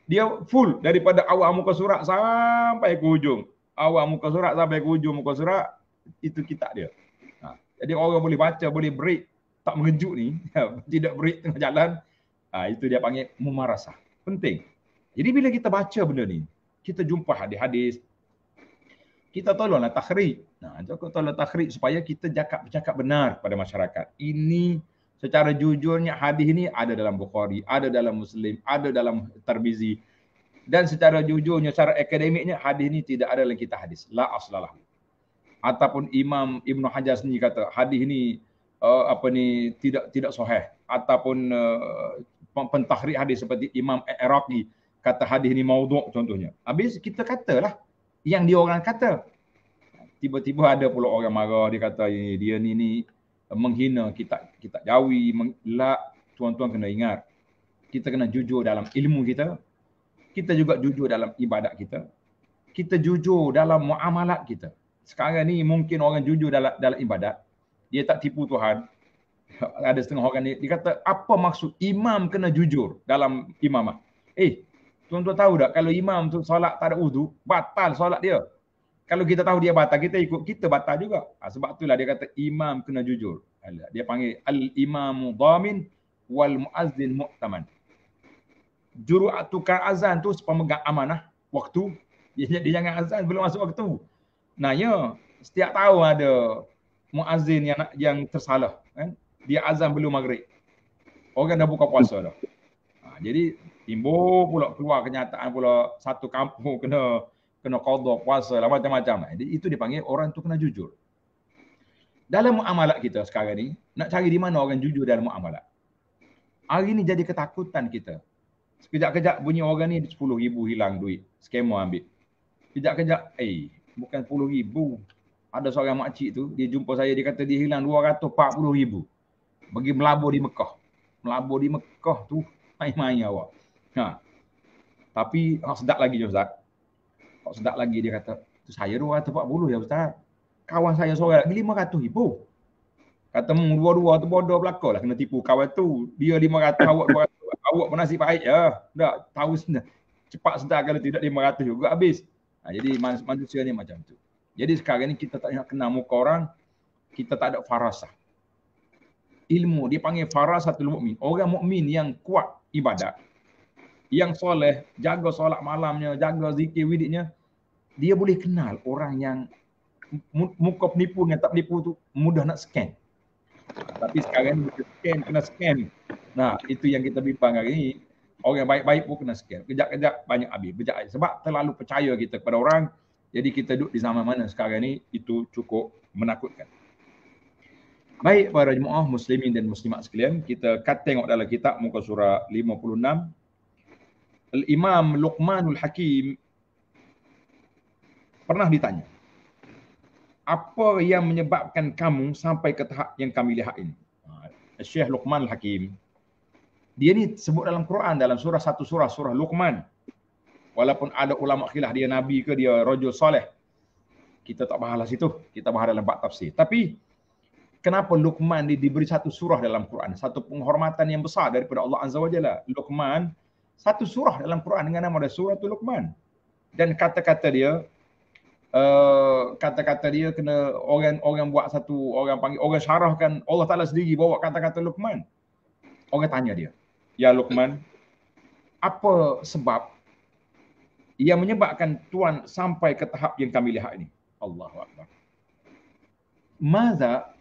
Speaker 1: dia full daripada awal muka surat sampai ke hujung awal muka surat sampai ke hujung muka surat itu kitab dia ha. jadi orang boleh baca boleh break tak mengejut ni ya, tidak break tengah jalan ha, itu dia panggil mumarasah penting jadi bila kita baca benda ni kita jumpa hadis-hadis. Kita tolonglah takhrij. Nah, jaga tolong takhrij supaya kita jaga bercakap benar pada masyarakat. Ini secara jujurnya hadis ini ada dalam Bukhari, ada dalam Muslim, ada dalam Tirmizi. Dan secara jujurnya, secara akademiknya hadis ini tidak ada dalam kita hadis. La aslalah. Ataupun Imam Ibn Hajar sendiri kata hadis ini uh, apa ni tidak tidak sahih ataupun uh, eh, pentahrik hadis seperti Imam Iraqi kata hadis ni mauduk contohnya. Habis kita katalah yang dia orang kata. Tiba-tiba ada pula orang marah dia kata ini eh, dia ni ni menghina kita kita jawi lah tuan-tuan kena ingat kita kena jujur dalam ilmu kita kita juga jujur dalam ibadat kita kita jujur dalam muamalat kita sekarang ni mungkin orang jujur dalam dalam ibadat dia tak tipu Tuhan ada setengah orang ni dia kata apa maksud imam kena jujur dalam imamah eh Tuan-tuan tahu tak kalau imam tu solat tak ada wudu, batal solat dia. Kalau kita tahu dia batal, kita ikut kita batal juga. Ha, sebab itulah dia kata imam kena jujur. Dia panggil al-imam dhamin wal muazzin mu'taman. Juru tukar azan tu pemegang amanah waktu. Dia, dia jangan azan belum masuk waktu. Nah ya, setiap tahun ada muazzin yang yang tersalah kan? Dia azan belum maghrib. Orang dah buka puasa dah. Ha, jadi timbul pula keluar kenyataan pula satu kampung kena kena qada puasa lah macam-macam. Jadi eh, Itu dipanggil orang tu kena jujur. Dalam muamalat kita sekarang ni, nak cari di mana orang jujur dalam muamalat. Hari ni jadi ketakutan kita. Sekejap-kejap bunyi orang ni 10 ribu hilang duit. Skema ambil. Sekejap-kejap, eh bukan 10 ribu. Ada seorang makcik tu, dia jumpa saya, dia kata dia hilang 240 ribu. Bagi melabur di Mekah. Melabur di Mekah tu, main-main awak. Ha. Tapi orang sedap lagi je Ustaz. Orang sedap lagi dia kata, tu saya dua atau empat puluh ya Ustaz. Kawan saya seorang lagi lima ratus ribu. Kata mung hmm, dua-dua tu bodoh belakang lah kena tipu kawan tu. Dia lima ratus, awak dua ratus. Awak pun nasib baik ya. Tak tahu sebenar. Cepat sedap kalau tidak lima ratus juga habis. Ha, jadi manusia ni macam tu. Jadi sekarang ni kita tak nak kenal muka orang. Kita tak ada farasah. Ilmu dia panggil farasah tu mu'min. Orang mukmin yang kuat ibadat yang soleh, jaga solat malamnya, jaga zikir wiridnya, dia boleh kenal orang yang muka penipu yang tak penipu tu mudah nak scan. Tapi sekarang ni scan, kena scan. Nah, itu yang kita bimbang hari ini. Orang baik-baik pun kena scan. Kejap-kejap banyak habis. Kejap habis. Sebab terlalu percaya kita kepada orang. Jadi kita duduk di zaman mana sekarang ni, itu cukup menakutkan. Baik para jemaah muslimin dan muslimat sekalian, kita kat tengok dalam kitab muka surah 56 Imam Luqmanul Hakim pernah ditanya, apa yang menyebabkan kamu sampai ke tahap yang kami lihat ini? Ha, Syekh Luqman Hakim, dia ni sebut dalam Quran, dalam surah satu surah, surah Luqman. Walaupun ada ulama khilaf dia Nabi ke dia Rajul Saleh. Kita tak bahas situ. Kita bahas dalam bab tafsir. Tapi kenapa Luqman ni diberi satu surah dalam Quran? Satu penghormatan yang besar daripada Allah Azza wa Jalla. Luqman satu surah dalam Quran dengan nama dia surah tu Luqman. Dan kata-kata dia uh, kata-kata dia kena orang orang buat satu orang panggil orang syarahkan Allah Taala sendiri bawa kata-kata Luqman. Orang tanya dia, "Ya Luqman, apa sebab ia menyebabkan tuan sampai ke tahap yang kami lihat ini?" Allahu Akbar. Maza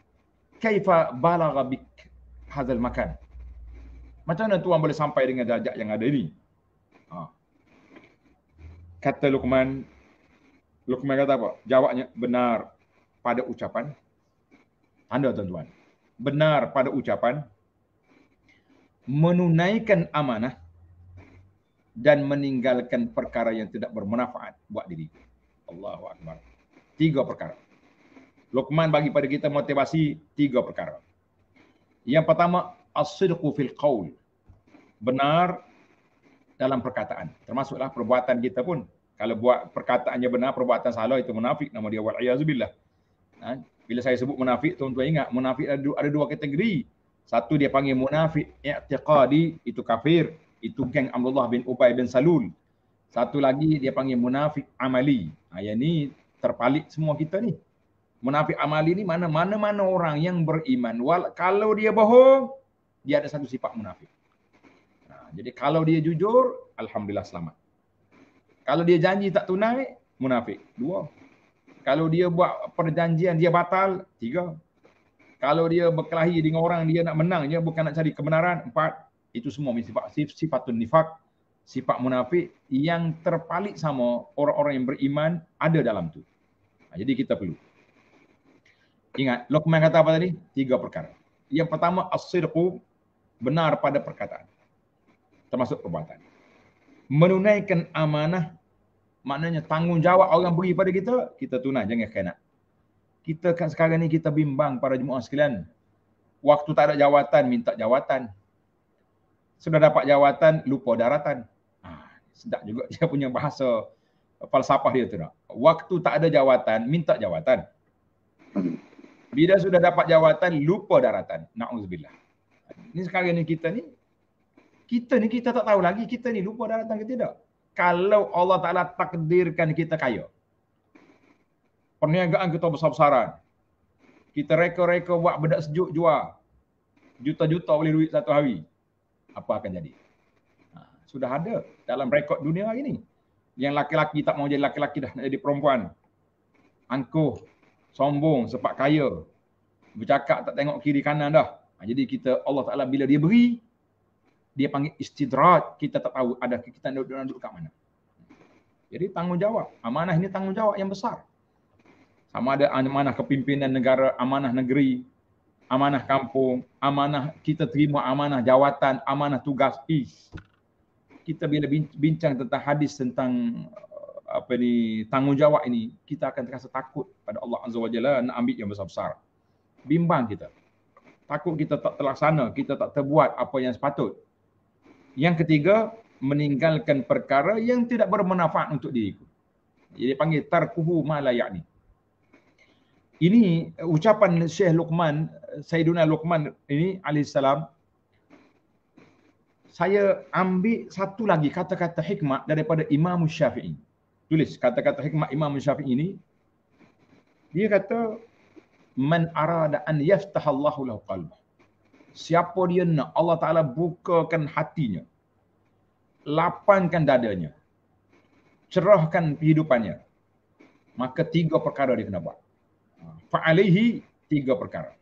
Speaker 1: kaifa balagha bik hadzal makan? Macam mana tuan boleh sampai dengan jajak yang ada ini? Ha. Kata Luqman, Luqman kata apa? Jawabnya benar pada ucapan. Anda tuan-tuan. Benar pada ucapan. Menunaikan amanah. Dan meninggalkan perkara yang tidak bermanfaat buat diri. Allahu Akbar. Tiga perkara. Luqman bagi pada kita motivasi tiga perkara. Yang pertama, as-sidq fi al benar dalam perkataan termasuklah perbuatan kita pun kalau buat perkataannya benar perbuatan salah itu munafik nama dia wal iazubillah ha? bila saya sebut munafik tuan-tuan ingat munafik ada dua, ada dua kategori satu dia panggil munafik i'tiqadi itu kafir itu geng Abdullah bin Ubay bin Salul satu lagi dia panggil munafik amali ha, yang ni terpalit semua kita ni munafik amali ni mana mana mana orang yang beriman wal kalau dia bohong dia ada satu sifat munafik. Nah, ha, jadi kalau dia jujur, alhamdulillah selamat. Kalau dia janji tak tunai, munafik. Dua. Kalau dia buat perjanjian dia batal, tiga. Kalau dia berkelahi dengan orang dia nak menang dia bukan nak cari kebenaran, empat. Itu semua sifat sifat nifak, sifat munafik yang terpalit sama orang-orang yang beriman ada dalam tu. Nah, ha, jadi kita perlu. Ingat, Luqman kata apa tadi? Tiga perkara. Yang pertama, as-sidqu benar pada perkataan termasuk perbuatan menunaikan amanah maknanya tanggungjawab orang beri pada kita kita tunai jangan kena. kita kan sekarang ni kita bimbang para jemaah sekalian waktu tak ada jawatan minta jawatan sudah dapat jawatan lupa daratan ah sedap juga dia punya bahasa palsapah eh, dia tu nak waktu tak ada jawatan minta jawatan bila sudah dapat jawatan lupa daratan naudzubillah ini sekarang ni kita ni kita ni kita tak tahu lagi kita ni lupa dah datang ke tidak. Kalau Allah Taala takdirkan kita kaya. Perniagaan kita besar-besaran. Kita reka-reka buat bedak sejuk jual. Juta-juta boleh duit satu hari. Apa akan jadi? Ha, sudah ada dalam rekod dunia hari ni. Yang laki-laki tak mau jadi laki-laki dah nak jadi perempuan. Angkuh, sombong, sepak kaya. Bercakap tak tengok kiri kanan dah. Ha, jadi kita Allah Taala bila dia beri dia panggil istidrat kita tak tahu ada kita nak duduk, duduk kat mana. Jadi tanggungjawab, amanah ini tanggungjawab yang besar. Sama ada amanah kepimpinan negara, amanah negeri, amanah kampung, amanah kita terima amanah jawatan, amanah tugas is. Kita bila bincang tentang hadis tentang uh, apa ni tanggungjawab ini, kita akan terasa takut pada Allah Azza wa Jalla nak ambil yang besar-besar. Bimbang kita takut kita tak terlaksana, kita tak terbuat apa yang sepatut. Yang ketiga, meninggalkan perkara yang tidak bermanfaat untuk diriku. Jadi panggil tarkuhu ma la ya'ni. Ini eh, ucapan Syekh Luqman, eh, Sayyiduna Luqman ini alaihi salam saya ambil satu lagi kata-kata hikmah daripada Imam Syafi'i. Tulis kata-kata hikmah Imam Syafi'i ini. Dia kata man arada an yaftahallahu lahu qalbah siapa dia nak Allah Taala bukakan hatinya lapangkan dadanya cerahkan kehidupannya maka tiga perkara dia kena buat ha, fa'alihi tiga perkara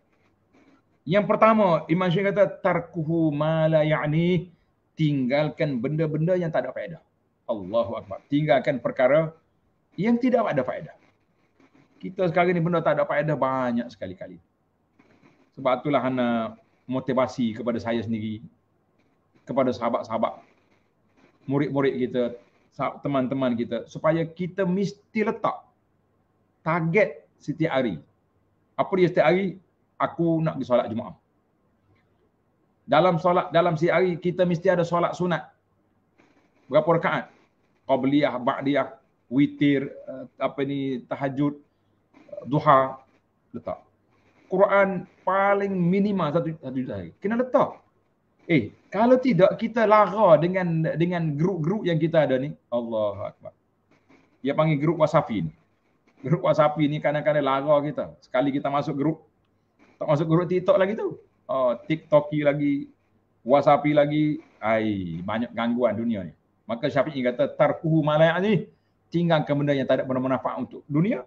Speaker 1: yang pertama Imam Syekh kata tarkuhu ma la ya'ni tinggalkan benda-benda yang tak ada faedah Allahu akbar tinggalkan perkara yang tidak ada faedah kita sekarang ni benda tak ada faedah banyak sekali-kali. Sebab itulah hana motivasi kepada saya sendiri, kepada sahabat-sahabat, murid-murid kita, teman-teman kita, supaya kita mesti letak target setiap hari. Apa dia setiap hari? Aku nak pergi solat Jumaat. Dalam solat, dalam setiap hari, kita mesti ada solat sunat. Berapa rekaat? Qabliyah, Ba'diyah, Witir, eh, apa ni, tahajud, duha letak. Quran paling minima satu satu juta hari. Kena letak. Eh, kalau tidak kita lara dengan dengan grup-grup yang kita ada ni. Allah Akbar. Dia panggil grup WhatsApp ni. Grup WhatsApp ni kadang-kadang lara kita. Sekali kita masuk grup. Tak masuk grup TikTok lagi tu. Oh, TikTok lagi. WhatsApp lagi. Ai, banyak gangguan dunia ni. Maka Syafi'i kata, Tarkuhu malayak ni. Tinggalkan benda yang tak ada benda manfaat untuk dunia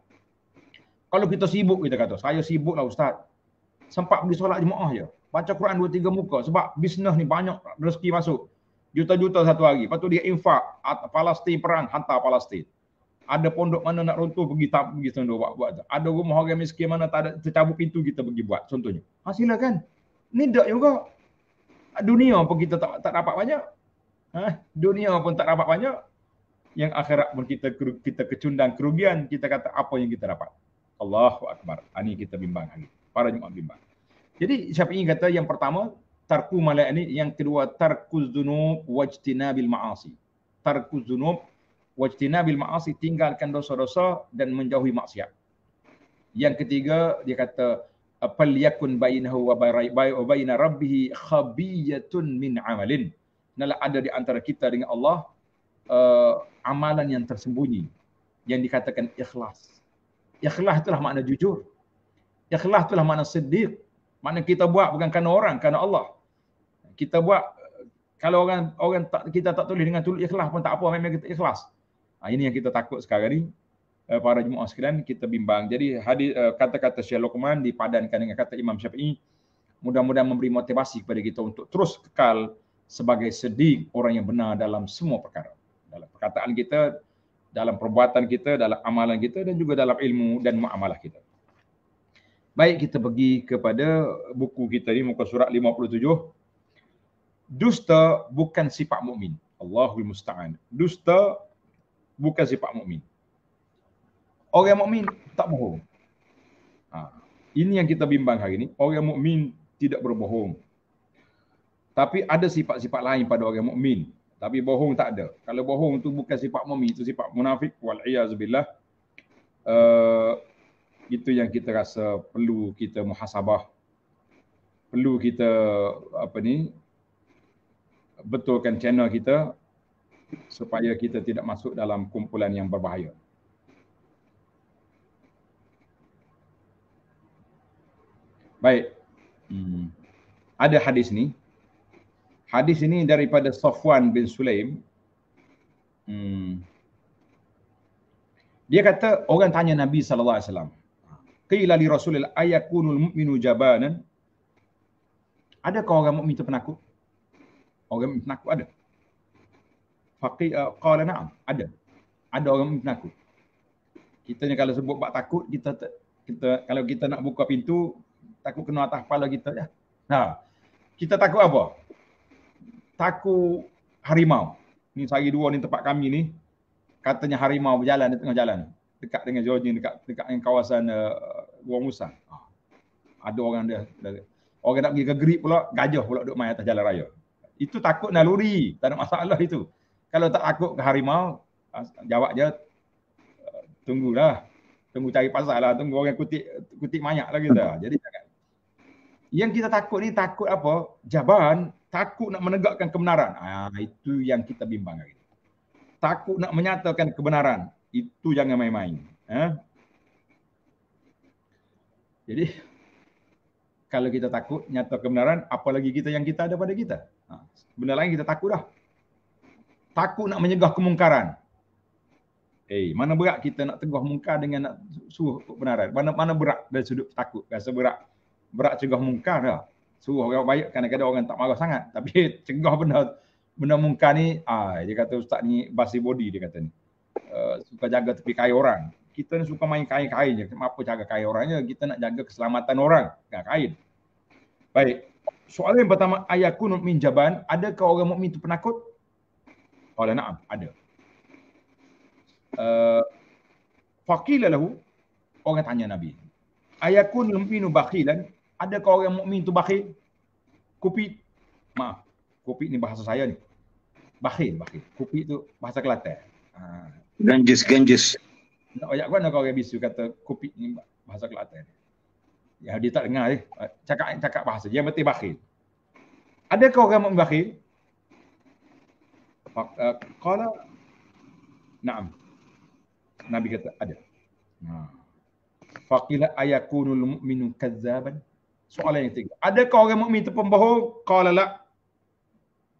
Speaker 1: kalau kita sibuk kita kata saya sibuklah ustaz sempat pergi solat jemaah je baca Quran dua tiga muka sebab bisnes ni banyak rezeki masuk juta-juta satu hari lepas tu dia infak Palestin perang hantar Palestin ada pondok mana nak runtuh pergi tak pergi sendu buat buat ada rumah orang miskin mana tak ada tercabut pintu kita pergi buat contohnya hasilnya kan ni dak juga dunia pun kita tak tak dapat banyak ha? dunia pun tak dapat banyak yang akhirat pun kita kita kecundang kerugian kita kata apa yang kita dapat Allahu Akbar. Ini ah, kita bimbang hari. Para jemaah bimbang. Jadi siapa Syafi'i kata yang pertama, tarku malak ini. Yang kedua, tarku zunub wajtina bil ma'asi. Tarku zunub wajtina bil ma'asi. Tinggalkan dosa-dosa dan menjauhi maksiat. Yang ketiga, dia kata, Paliyakun bainahu wa baina rabbihi khabiyatun min amalin. Nala ada di antara kita dengan Allah, uh, amalan yang tersembunyi. Yang dikatakan ikhlas. Ya Ikhlas itulah makna jujur. Ya Ikhlas itulah makna sedih. Makna kita buat bukan kerana orang, kerana Allah. Kita buat kalau orang orang tak, kita tak tulis dengan tulis ikhlas pun tak apa memang kita ikhlas. Ha, ini yang kita takut sekarang ni eh, para jemaah sekalian kita bimbang. Jadi hadis eh, kata-kata Syekh Luqman dipadankan dengan kata Imam Syafi'i mudah-mudahan memberi motivasi kepada kita untuk terus kekal sebagai sedik orang yang benar dalam semua perkara. Dalam perkataan kita dalam perbuatan kita, dalam amalan kita dan juga dalam ilmu dan muamalah kita. Baik kita pergi kepada buku kita ni muka surat 57. Dusta bukan sifat mukmin. Allahu musta'an. Dusta bukan sifat mukmin. Orang mukmin tak bohong. Ha. Ini yang kita bimbang hari ni, orang mukmin tidak berbohong. Tapi ada sifat-sifat lain pada orang mukmin tapi bohong tak ada. Kalau bohong tu bukan sifat mumin, itu sifat munafik. Wal'iyazubillah. Uh, eh, itu yang kita rasa perlu kita muhasabah. Perlu kita apa ni betulkan channel kita supaya kita tidak masuk dalam kumpulan yang berbahaya. Baik. Hmm. Ada hadis ni. Hadis ini daripada Safwan bin Sulaim. Hmm. Dia kata orang tanya Nabi sallallahu alaihi wasallam. Qila li Rasulil ayakunul mu'minu jabanan? Adakah orang mukmin itu penakut? Orang mukmin penakut ada. Faqi uh, eh, qala na'am, ada. Ada orang mukmin penakut. Kita ni kalau sebut bab takut kita kita kalau kita nak buka pintu takut kena atas kepala kita ya. Ha. Kita takut apa? taku harimau. Ni sehari dua ni tempat kami ni. Katanya harimau berjalan di tengah jalan. Dekat dengan Georgia, dekat, dekat dengan kawasan uh, Gua Musa. ada orang dia. Orang nak pergi ke grip pula, gajah pula duduk main atas jalan raya. Itu takut naluri. Tak ada masalah itu. Kalau tak takut ke harimau, ah, jawab je, eh, tunggulah. Tunggu cari pasal lah. Tunggu orang kutik kutik mayak lah kita. Jadi, yang kita takut ni takut apa? Jaban takut nak menegakkan kebenaran. Ah itu yang kita bimbang hari ini. Takut nak menyatakan kebenaran, itu jangan main-main. Eh? Jadi kalau kita takut nyatakan kebenaran, apalagi kita yang kita ada pada kita. Ha, benda lain kita takut dah. Takut nak menyegah kemungkaran. Eh, mana berat kita nak tegah mungkar dengan nak suruh kebenaran? Mana mana berat dari sudut takut? Rasa berat. Berat cegah mungkar dah suruh orang bayat kadang-kadang orang tak marah sangat tapi cegah benda benda mungkar ni ah dia kata ustaz ni basi body dia kata ni uh, suka jaga tepi kaya orang kita ni suka main kain-kain je apa jaga kaya orangnya kita nak jaga keselamatan orang kan kain baik soalan yang pertama ayakun min jaban adakah orang mukmin tu penakut qala na'am ada uh, eh, faqila orang tanya nabi ayakun yuminu bakhilan ada kau orang mukmin tu bakhil? Kopi, Maaf. kopi ni bahasa saya ni. Bakhil, bakhil. Kopi tu bahasa kelate. Ha. Ganjis, ganjis. Nak ayat kau nak orang bisu kata kopi ni bahasa kelate. Ya dia tak dengar eh. Cakap cakap bahasa. Yang penting bakhil. Adakah orang mukmin bakhil? Uh, eh, kalau Naam. Nabi kata ada. Ha. Faqila ayakunul mu'minu kazzaban? Soalan yang ketiga. Adakah orang mukmin itu pembohong? Qala la.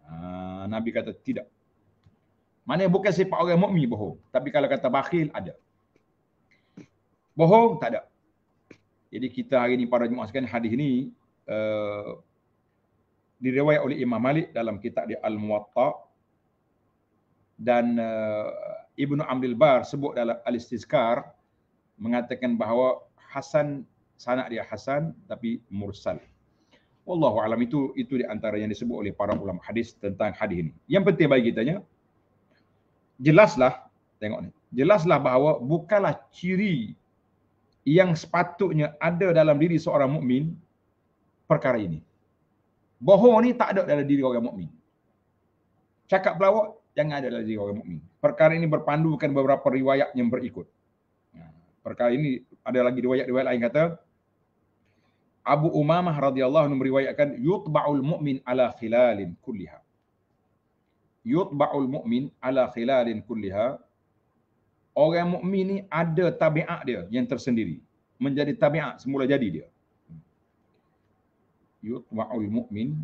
Speaker 1: Ah, Nabi kata tidak. Mana bukan sifat orang mukmin bohong, tapi kalau kata bakhil ada. Bohong tak ada. Jadi kita hari ini para jemaah sekalian hadis ini uh, eh, diriwayat oleh Imam Malik dalam kitab dia Al-Muwatta dan uh, Ibnu Amr Bar sebut dalam Al-Istizkar mengatakan bahawa Hasan sanad dia hasan tapi mursal. Wallahu alam itu itu di antara yang disebut oleh para ulama hadis tentang hadis ini. Yang penting bagi kita jelaslah tengok ni. Jelaslah bahawa bukanlah ciri yang sepatutnya ada dalam diri seorang mukmin perkara ini. Bohong ni tak ada dalam diri orang mukmin. Cakap pelawak jangan ada dalam diri orang mukmin. Perkara ini berpandukan beberapa riwayat yang berikut. Perkara ini ada lagi riwayat-riwayat lain kata Abu Umamah radhiyallahu anhu meriwayatkan yutba'ul mu'min ala khilalin kulliha. Yutba'ul mu'min ala khilalin kulliha. Orang mukmin ni ada tabiat dia yang tersendiri. Menjadi tabiat semula jadi dia. Yutba'ul mu'min.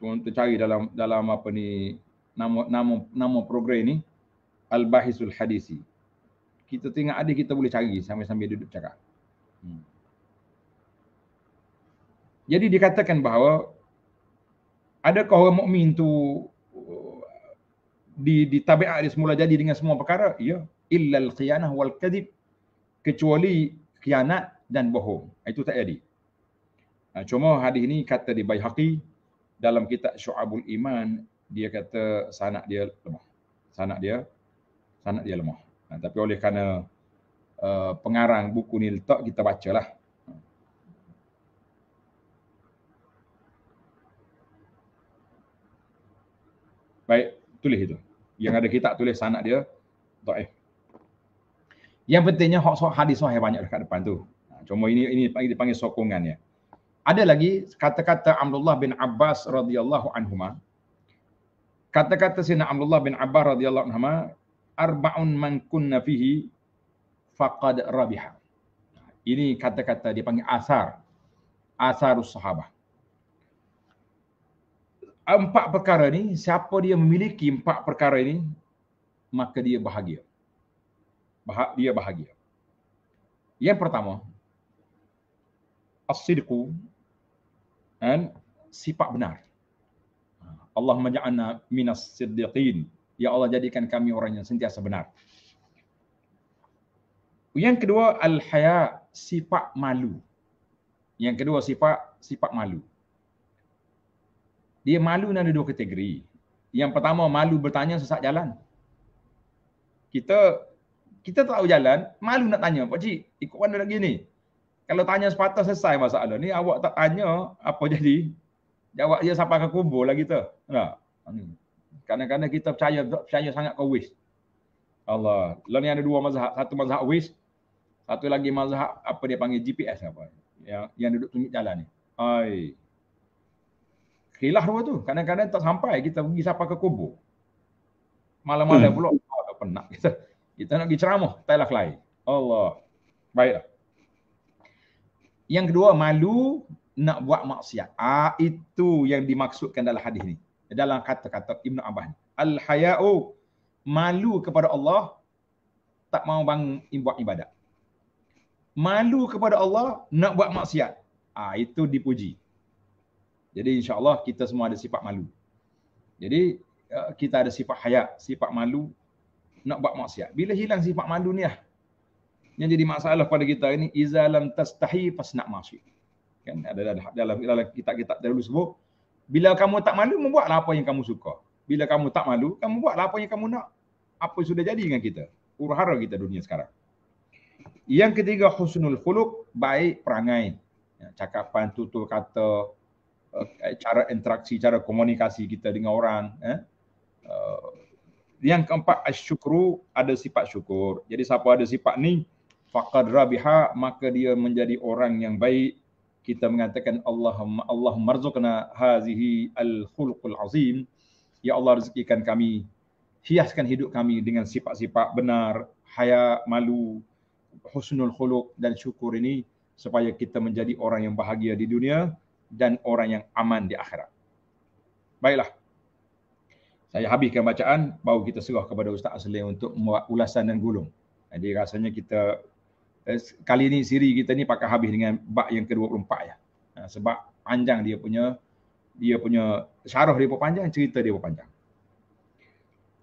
Speaker 1: Tuan cari dalam dalam apa ni nama nama nama program ni Al-Bahisul Hadisi. Kita tengok ada kita boleh cari sambil-sambil duduk cakap. Hmm. Jadi dikatakan bahawa adakah orang mukmin tu di di tabiat dia semula jadi dengan semua perkara? Ya, illal khianah wal kadhib kecuali khianat dan bohong. Itu tak jadi. Ha, cuma hadis ni kata di Baihaqi dalam kitab Syu'abul Iman dia kata sanak dia lemah. Sanak dia sanak dia lemah. Nah, ha, tapi oleh kerana uh, pengarang buku ni letak kita bacalah. Baik, tulis itu. Yang ada kitab tulis sanad dia. Ta'if. Yang pentingnya hak-hak hadis sahih banyak dekat depan tu. Ha, cuma ini ini dipanggil, sokongan ya. Ada lagi kata-kata Abdullah bin Abbas radhiyallahu anhuma. Kata-kata Sina Abdullah bin Abbas radhiyallahu anhuma arba'un man kunna fihi faqad rabiha. Ha, ini kata-kata dipanggil asar. Asarus sahabah empat perkara ni, siapa dia memiliki empat perkara ini, maka dia bahagia. Bah dia bahagia. Yang pertama, as-sidqu dan sifat benar. Allah menja'alna minas siddiqin. Ya Allah jadikan kami orang yang sentiasa benar. Yang kedua al-haya sifat malu. Yang kedua sifat sifat malu dia malu ada dua kategori. Yang pertama malu bertanya sesak jalan. Kita kita tak tahu jalan, malu nak tanya, Pak Cik, ikut mana lagi ni? Kalau tanya sepatah selesai masalah ni, awak tak tanya apa jadi? Jawab dia sampai ke kubur lagi tu. Nah, Kadang-kadang kita percaya percaya sangat ke wish. Allah. Lain ni ada dua mazhab. Satu mazhab wish. Satu lagi mazhab apa dia panggil GPS apa. Yang, yang duduk tunjuk jalan ni. Hai. Kelah dua tu. Kadang-kadang tak sampai kita pergi sampai ke kubur. Malam-malam pula oh, hmm. penat kita. Kita nak pergi ceramah, taklah lain. Allah. Baiklah. Yang kedua malu nak buat maksiat. Ah itu yang dimaksudkan dalam hadis ni. Dalam kata-kata Ibnu Abbas ni. Al haya'u malu kepada Allah tak mau bang buat ibadat. Malu kepada Allah nak buat maksiat. Ah itu dipuji. Jadi insyaAllah kita semua ada sifat malu. Jadi uh, kita ada sifat hayat, sifat malu nak buat maksiat. Bila hilang sifat malu ni lah. Yang jadi masalah pada kita ini iza lam tastahi fas nak maksiat. Kan ada dalam dalam, dalam kitab-kitab dahulu sebut bila kamu tak malu membuatlah apa yang kamu suka. Bila kamu tak malu kamu buatlah apa yang kamu nak. Apa sudah jadi dengan kita? Urhara kita dunia sekarang. Yang ketiga khusnul khuluq baik perangai. Ya, cakapan tutur kata Eh, cara interaksi, cara komunikasi kita dengan orang. Eh. Uh, yang keempat, asyukru ada sifat syukur. Jadi siapa ada sifat ni, faqad rabiha, maka dia menjadi orang yang baik. Kita mengatakan Allahumma Allahumma rizqna hazihi al-khulqul azim. Ya Allah rezekikan kami, hiaskan hidup kami dengan sifat-sifat benar, haya, malu, husnul khuluq dan syukur ini supaya kita menjadi orang yang bahagia di dunia dan orang yang aman di akhirat. Baiklah. Saya habiskan bacaan baru kita serah kepada Ustaz Aslim untuk membuat ulasan dan gulung. Jadi rasanya kita eh, kali ini siri kita ni pakai habis dengan bab yang ke-24 ya. Ha, sebab panjang dia punya dia punya syarah dia pun panjang, cerita dia pun panjang.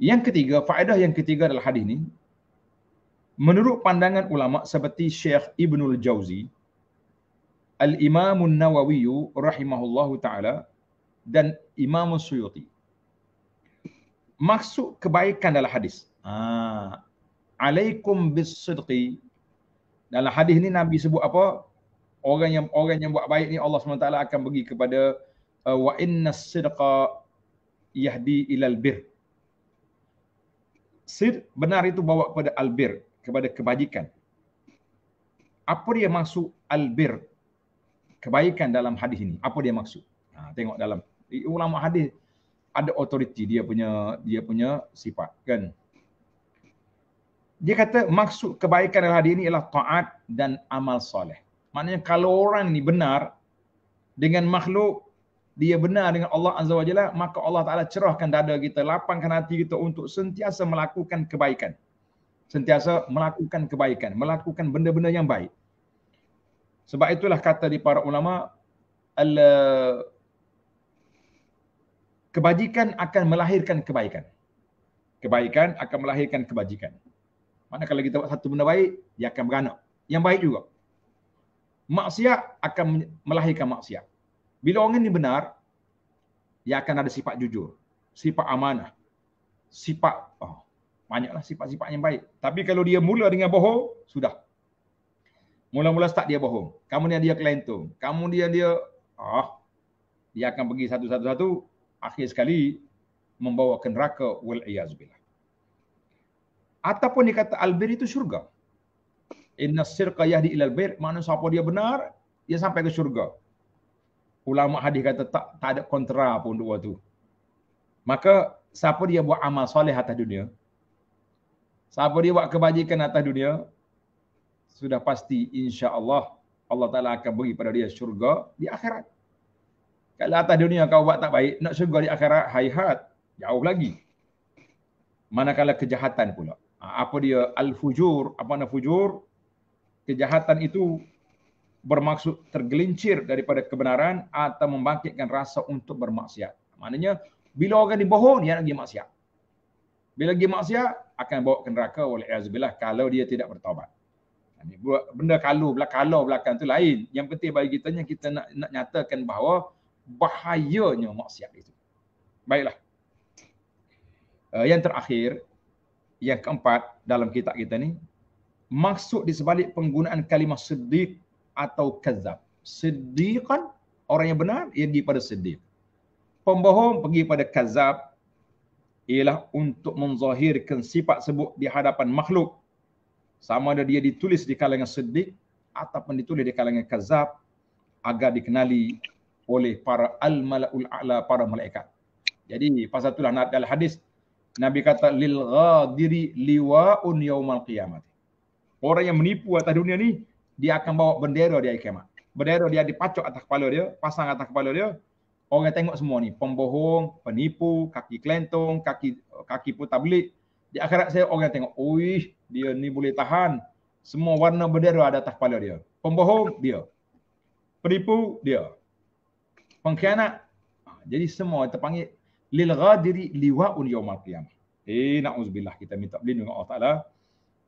Speaker 1: Yang ketiga, faedah yang ketiga adalah hadis ini. Menurut pandangan ulama seperti Syekh Ibnul Jauzi, Al-Imam An-Nawawi rahimahullahu taala dan Imam Suyuti. Maksud kebaikan dalam hadis. Ha. Alaikum bis-sidqi. Dalam hadis ni Nabi sebut apa? Orang yang orang yang buat baik ni Allah SWT akan bagi kepada uh, wa inna sidqa yahdi ila al-bir. Sid benar itu bawa kepada al-bir, kepada kebajikan. Apa dia maksud al-bir? kebaikan dalam hadis ini. Apa dia maksud? Ha, tengok dalam ulama hadis ada authority dia punya dia punya sifat kan. Dia kata maksud kebaikan dalam hadis ini ialah taat dan amal soleh. Maknanya kalau orang ni benar dengan makhluk dia benar dengan Allah Azza wa Jalla, maka Allah Ta'ala cerahkan dada kita, lapangkan hati kita untuk sentiasa melakukan kebaikan. Sentiasa melakukan kebaikan, melakukan benda-benda yang baik. Sebab itulah kata di para ulama al eh, kebajikan akan melahirkan kebaikan. Kebaikan akan melahirkan kebajikan. Mana kalau kita buat satu benda baik, dia akan beranak. Yang baik juga. Maksiat akan melahirkan maksiat. Bila orang ini benar, ia akan ada sifat jujur, sifat amanah, sifat oh, banyaklah sifat-sifat yang baik. Tapi kalau dia mula dengan bohong, sudah Mula-mula start dia bohong. Kamu dia dia klien tu. Kamu dia dia ah dia akan pergi satu-satu satu akhir sekali membawa ke neraka wal iyaz billah. Ataupun dikata albir itu syurga. Inna sirqa yahdi ilal bir, mana siapa dia benar, dia sampai ke syurga. Ulama hadis kata tak tak ada kontra pun dua tu. Maka siapa dia buat amal soleh atas dunia? Siapa dia buat kebajikan atas dunia? sudah pasti insya Allah Allah Ta'ala akan bagi pada dia syurga di akhirat. Kalau atas dunia kau buat tak baik, nak syurga di akhirat, hai-hat, jauh lagi. Manakala kejahatan pula. Ha, apa dia al-fujur, apa nak fujur? Kejahatan itu bermaksud tergelincir daripada kebenaran atau membangkitkan rasa untuk bermaksiat. Maknanya, bila orang dibohong, dia nak pergi maksiat. Bila pergi maksiat, akan bawa ke neraka oleh Azubillah kalau dia tidak bertobat ni benda kalau belak kalau belakang tu lain yang penting bagi kita ni kita nak nak nyatakan bahawa bahayanya maksiat itu baiklah uh, yang terakhir yang keempat dalam kitab kita ni maksud di sebalik penggunaan kalimah sedih atau Sedih kan orang yang benar ia pergi pada sedih. pembohong pergi pada kazab ialah untuk menzahirkan sifat sebut di hadapan makhluk sama ada dia ditulis di kalangan siddiq ataupun ditulis di kalangan kazab agar dikenali oleh para al-malaul a'la para malaikat. Jadi pasal itulah dalam hadis Nabi kata lil ghadiri liwa'un yaumal qiyamah. Orang yang menipu atas dunia ni dia akan bawa bendera dia kiamat. Bendera dia dipacok atas kepala dia, pasang atas kepala dia. Orang tengok semua ni, pembohong, penipu, kaki kelentong, kaki kaki putar belit. Di akhirat saya orang tengok, "Uish, dia ni boleh tahan semua warna bendera ada atas kepala dia. Pembohong dia. Penipu dia. Pengkhianat. Ha, jadi semua terpanggil lil ghadiri liwaun yaumil qiyamah. Eh nauzubillah kita minta perlindungan Allah Taala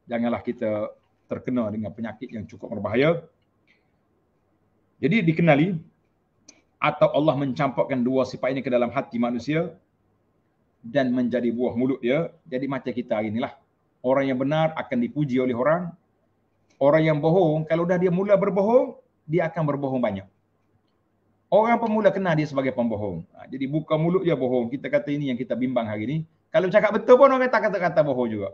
Speaker 1: janganlah kita terkena dengan penyakit yang cukup berbahaya. Jadi dikenali atau Allah mencampurkan dua sifat ini ke dalam hati manusia dan menjadi buah mulut dia. Jadi macam kita hari inilah orang yang benar akan dipuji oleh orang. Orang yang bohong, kalau dah dia mula berbohong, dia akan berbohong banyak. Orang pemula kenal dia sebagai pembohong. Ha, jadi buka mulut dia bohong. Kita kata ini yang kita bimbang hari ini. Kalau cakap betul pun orang kata kata-kata bohong juga.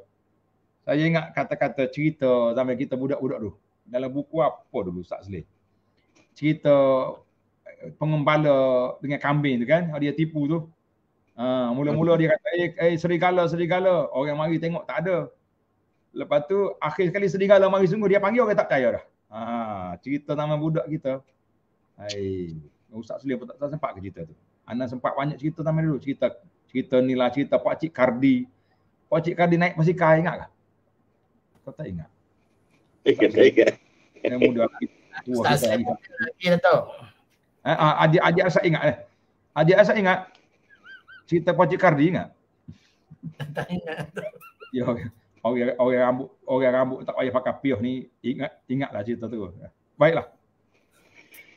Speaker 1: Saya ingat kata-kata cerita sampai kita budak-budak dulu. Dalam buku apa dulu Ustaz Selih? Cerita eh, pengembala dengan kambing tu kan. Dia tipu tu. Ha, mula-mula dia kata, eh, eh serigala, serigala. Orang mari tengok tak ada. Lepas tu akhir sekali serigala mari sungguh dia panggil orang tak percaya dah. Ha, cerita nama budak kita. Hai, rosak selia pun tak, tak sempat ke cerita tu. Ana sempat banyak cerita nama dulu, cerita cerita ni lah cerita Pak Cik Kardi. Pak Cik Kardi naik basikal ingat ke? Kau tak ingat? Ingat, eh, ingat. Yang muda tua kita tahu. Ha, ha, adik adik asa ingat eh. Adik asa ingat cerita Pak Cik Kardi ingat? Tak ingat. Ya. ya orang orang rambut orang rambut tak payah pakai pioh ni ingat ingatlah cerita tu. Baiklah.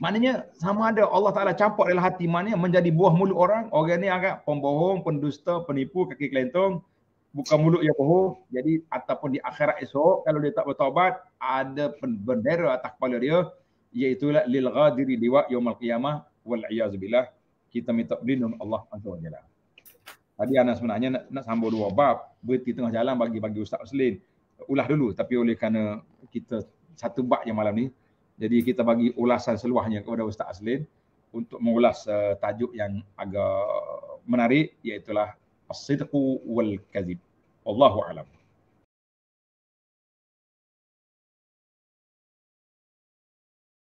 Speaker 1: Maknanya sama ada Allah Taala campur dalam hati mana menjadi buah mulut orang, orang ni agak pembohong, pendusta, penipu, kaki kelentong, buka mulut yang bohong. Jadi ataupun di akhirat esok kalau dia tak bertaubat, ada bendera atas kepala dia iaitu lil diri liwa yaumul qiyamah wal iyaz Kita minta perlindungan Allah Azza Tadi anak sebenarnya nak, nak sambung dua bab berhenti tengah jalan bagi bagi Ustaz Muslim ulah dulu tapi oleh kerana kita satu bab yang malam ni jadi kita bagi ulasan seluahnya kepada Ustaz Azlin untuk mengulas uh, tajuk yang agak menarik iaitu as-sidqu wal kadhib. Wallahu a'lam.